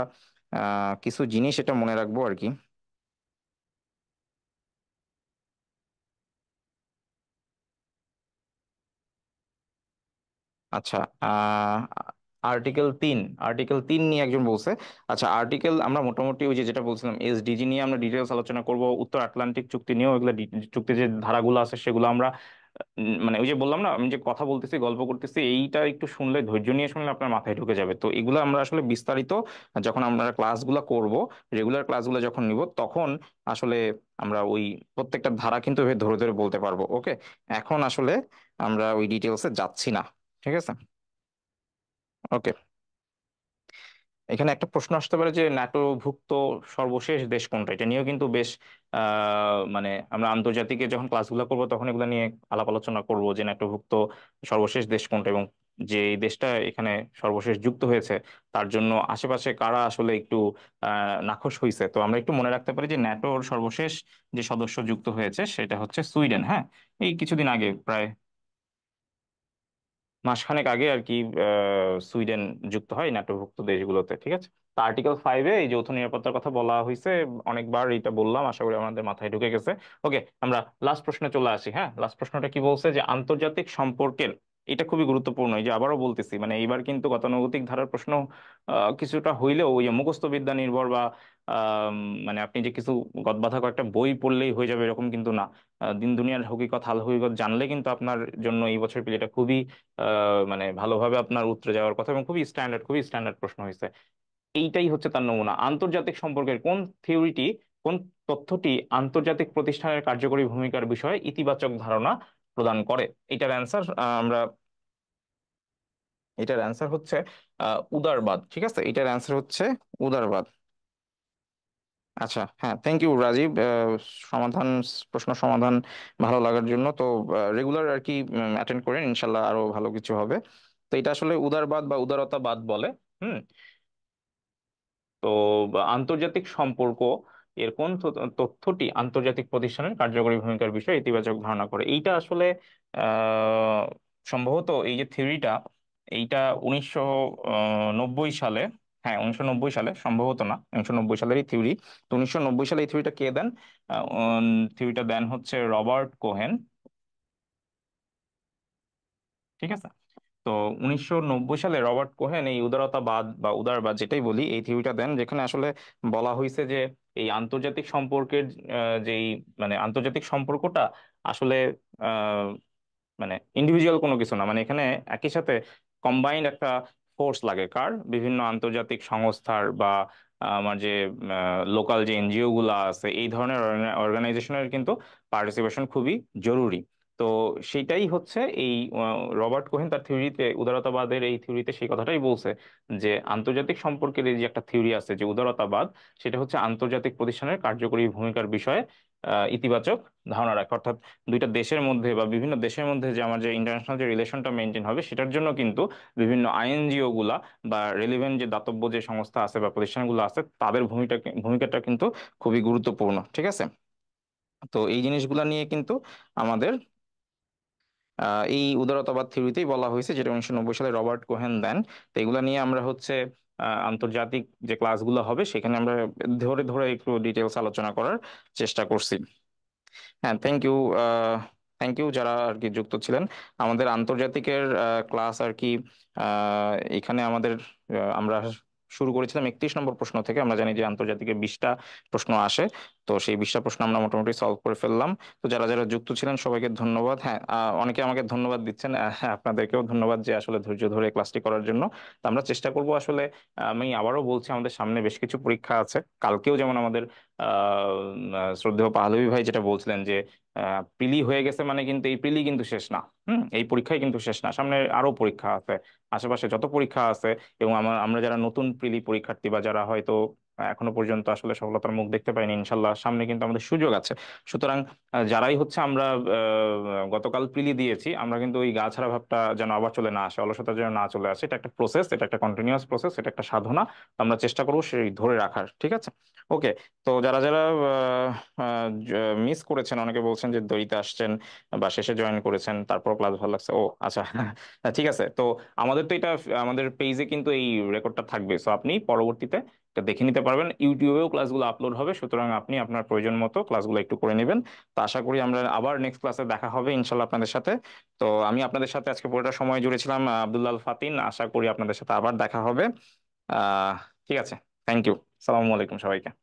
কিছু জিনিস এটা মনে রাখবো আর কি আচ্ছা আর্টিকেল তিন আর্টিকেল তিন নিয়ে একজন বলছে আচ্ছা আর্টিকেল আমরা মোটামুটি ওই যে যেটা বলছিলাম এসডিজি নিয়ে আমরা ডিটেলস আলোচনা করব উত্তর আটলান্টিক চুক্তি নিয়েও এগুলো চুক্তির যে ধারাগুলো আছে সেগুলো আমরা মানে ওই যে বললাম না আমি যে কথা বলতেছি গল্প করতেছি এইটা একটু শুনলে ধৈর্য নিয়ে শুনলে আপনার মাথায় ঢুকে যাবে তো এগুলো আমরা আসলে বিস্তারিত যখন আমরা ক্লাসগুলো করব রেগুলার ক্লাসগুলো যখন নিব তখন আসলে আমরা ওই প্রত্যেকটা ধারা কিন্তু ধরে ধরে বলতে পারবো ওকে এখন আসলে আমরা ওই ডিটেলসে যাচ্ছি না ঠিক আছে ওকে এখানে একটা প্রশ্ন আসতে পারে যে ন্যাটোভুক্ত সর্বশেষ দেশ কোনটা এটা নিয়েও কিন্তু বেশ মানে আমরা আন্তর্জাতিকে যখন ক্লাসগুলো করব তখন এগুলো নিয়ে আলাপ আলোচনা করব যে ন্যাটোভুক্ত সর্বশেষ দেশ কোনটা এবং যে এই দেশটা এখানে সর্বশেষ যুক্ত হয়েছে তার জন্য আশেপাশে কারা আসলে একটু নাখোশ হয়েছে তো আমরা একটু মনে রাখতে পারি যে ন্যাটোর সর্বশেষ যে সদস্য যুক্ত হয়েছে সেটা হচ্ছে সুইডেন হ্যাঁ এই কিছুদিন আগে প্রায় মাসখানেক আগে আর কি সুইডেন যুক্ত হয় ন্যাটোভুক্ত দেশগুলোতে ঠিক আছে তা আর্টিকেল ফাইভে এই যৌথ নিরাপত্তার কথা বলা হয়েছে অনেকবার এটা বললাম আশা করি আমাদের মাথায় ঢুকে গেছে ওকে আমরা লাস্ট প্রশ্নে চলে আসি হ্যাঁ লাস্ট প্রশ্নটা কি বলছে যে আন্তর্জাতিক সম্পর্কের এটা খুবই গুরুত্বপূর্ণ এই যে আবারও বলতেছি মানে এইবার কিন্তু গতানুগতিক ধারার প্রশ্ন কিছুটা হইলেও ওই যে মুখস্থ বিদ্যা নির্ভর বা মানে আপনি যে কিছু বাধা কয়েকটা বই পড়লেই হয়ে যাবে এরকম কিন্তু না দিন দুনিয়ার হকিকত হাল হকিকত জানলে কিন্তু আপনার জন্য এই বছর প্লেটা খুবই মানে ভালোভাবে আপনার উত্তরে যাওয়ার কথা এবং খুবই স্ট্যান্ডার্ড খুবই স্ট্যান্ডার্ড প্রশ্ন হয়েছে এইটাই হচ্ছে তার নমুনা আন্তর্জাতিক সম্পর্কের কোন থিওরিটি কোন তথ্যটি আন্তর্জাতিক প্রতিষ্ঠানের কার্যকরী ভূমিকার বিষয়ে ইতিবাচক ধারণা প্রদান করে এটার অ্যান্সার আমরা এটার অ্যান্সার হচ্ছে উদারবাদ ঠিক আছে এটার অ্যান্সার হচ্ছে উদারবাদ আচ্ছা হ্যাঁ থ্যাংক ইউ রাজীব আহ, সমাধান প্রশ্ন সমাধান ভালো লাগার জন্য তো রেগুলার আর কি অ্যাটেন্ড করেন ইনশাল্লাহ আরো ভালো কিছু হবে তো এটা আসলে উদারবাদ বা উদারতাবাদ বলে হুম তো আন্তর্জাতিক সম্পর্ক এর কোন তথ্যটি আন্তর্জাতিক প্রতিষ্ঠানের কার্যকরী ভূমিকার বিষয়ে ইতিবাচক ধারণা করে এইটা আসলে আহ সম্ভবত এই যে থিওরিটা এইটা উনিশশো নব্বই সালে হ্যাঁ উনিশশো নব্বই সালে সম্ভবত না উনিশশো নব্বই সালেরই থিওরি তো উনিশশো নব্বই সালে এই থিওরিটা কে দেন থিওরিটা দেন হচ্ছে রবার্ট কোহেন ঠিক আছে তো উনিশশো সালে রবার্ট কোহেন এই উদারতাবাদ বা উদারবাদ যেটাই বলি এই থিওরিটা দেন যেখানে আসলে বলা হয়েছে যে এই আন্তর্জাতিক সম্পর্কের যেই মানে আন্তর্জাতিক সম্পর্কটা আসলে মানে ইন্ডিভিজুয়াল কোনো কিছু না মানে এখানে একই সাথে কম্বাইন্ড একটা ফোর্স লাগে কার বিভিন্ন আন্তর্জাতিক সংস্থার বা আমার যে লোকাল যে এনজিও গুলো আছে এই ধরনের অর্গানাইজেশনের কিন্তু পার্টিসিপেশন খুবই জরুরি তো সেটাই হচ্ছে এই রবার্ট কোহেন তার থিওরিতে উদারতাবাদের এই থিওরিতে সেই কথাটাই বলছে যে আন্তর্জাতিক সম্পর্কের এই যে একটা থিওরি আছে যে উদারতাবাদ সেটা হচ্ছে আন্তর্জাতিক প্রতিষ্ঠানের কার্যকরী ভূমিকার বিষয়ে ইতিবাচক ধারণা রাখে অর্থাৎ দুইটা দেশের মধ্যে বা বিভিন্ন দেশের মধ্যে যে আমার যে ইন্টারন্যাশনাল যে রিলেশনটা মেনটেন হবে সেটার জন্য কিন্তু বিভিন্ন আইএনজিও গুলা বা রেলিভেন্ট যে দাতব্য যে সংস্থা আছে বা প্রতিষ্ঠানগুলো আছে তাদের ভূমিটা ভূমিকাটা কিন্তু খুবই গুরুত্বপূর্ণ ঠিক আছে তো এই জিনিসগুলা নিয়ে কিন্তু আমাদের এই উদারতাবাদ থিওরিতেই বলা হয়েছে যেটা উনিশশো সালে রবার্ট কোহেন দেন তো এগুলা নিয়ে আমরা হচ্ছে আন্তর্জাতিক যে ক্লাসগুলো হবে সেখানে আমরা ধরে ধরে একটু ডিটেলস আলোচনা করার চেষ্টা করছি হ্যাঁ থ্যাংক ইউ থ্যাংক ইউ যারা আর কি যুক্ত ছিলেন আমাদের আন্তর্জাতিকের ক্লাস আর কি এখানে আমাদের আমরা শুরু করেছিলাম একত্রিশ নম্বর প্রশ্ন থেকে আমরা জানি যে আন্তর্জাতিকে বিশটা প্রশ্ন আসে তো সেই বিশটা প্রশ্ন আমরা মোটামুটি সলভ করে ফেললাম তো যারা যারা যুক্ত ছিলেন সবাইকে ধন্যবাদ হ্যাঁ অনেকে আমাকে ধন্যবাদ দিচ্ছেন হ্যাঁ আপনাদেরকেও ধন্যবাদ যে আসলে ধৈর্য ধরে ক্লাসটি করার জন্য তো আমরা চেষ্টা করব আসলে আমি আবারও বলছি আমাদের সামনে বেশ কিছু পরীক্ষা আছে কালকেও যেমন আমাদের আহ শ্রদ্ধেয় পাহলবি ভাই যেটা বলছিলেন যে প্রিলি হয়ে গেছে মানে কিন্তু এই প্রিলি কিন্তু শেষ না হম এই পরীক্ষায় কিন্তু শেষ না সামনে আরো পরীক্ষা আছে আশেপাশে যত পরীক্ষা আছে এবং আমরা যারা নতুন প্রিলি পরীক্ষার্থী বা যারা হয়তো এখনো পর্যন্ত আসলে সফলতার মুখ দেখতে পাইনি ইনশাল্লাহ সামনে কিন্তু আমাদের সুযোগ আছে সুতরাং যারাই হচ্ছে আমরা গতকাল পিলি দিয়েছি আমরা কিন্তু ওই গা ছাড়া ভাবটা যেন আবার চলে না আসে অলসতা যেন না চলে আসে এটা একটা প্রসেস এটা একটা কন্টিনিউয়াস প্রসেস এটা একটা সাধনা আমরা চেষ্টা করবো সেই ধরে রাখার ঠিক আছে ওকে তো যারা যারা মিস করেছেন অনেকে বলছেন যে দড়িতে আসছেন বা শেষে জয়েন করেছেন তারপর ক্লাস ভালো লাগছে ও আচ্ছা [LAUGHS] ঠিক আছে তো আমাদের তো এটা আমাদের পেজে কিন্তু এই রেকর্ডটা থাকবে সো আপনি পরবর্তীতে এটা দেখে নিতে পারবেন ইউটিউবেও ক্লাসগুলো আপলোড হবে সুতরাং আপনি আপনার প্রয়োজন মতো ক্লাসগুলো একটু করে নেবেন তো আশা করি আমরা আবার নেক্সট ক্লাসে দেখা হবে ইনশাল্লাহ আপনাদের সাথে তো আমি আপনাদের সাথে আজকে পুরোটা সময় জুড়েছিলাম আবদুল্লাহ ফাতিন আশা করি আপনাদের সাথে আবার দেখা হবে ঠিক আছে থ্যাংক ইউ সালামু আলাইকুম সবাইকে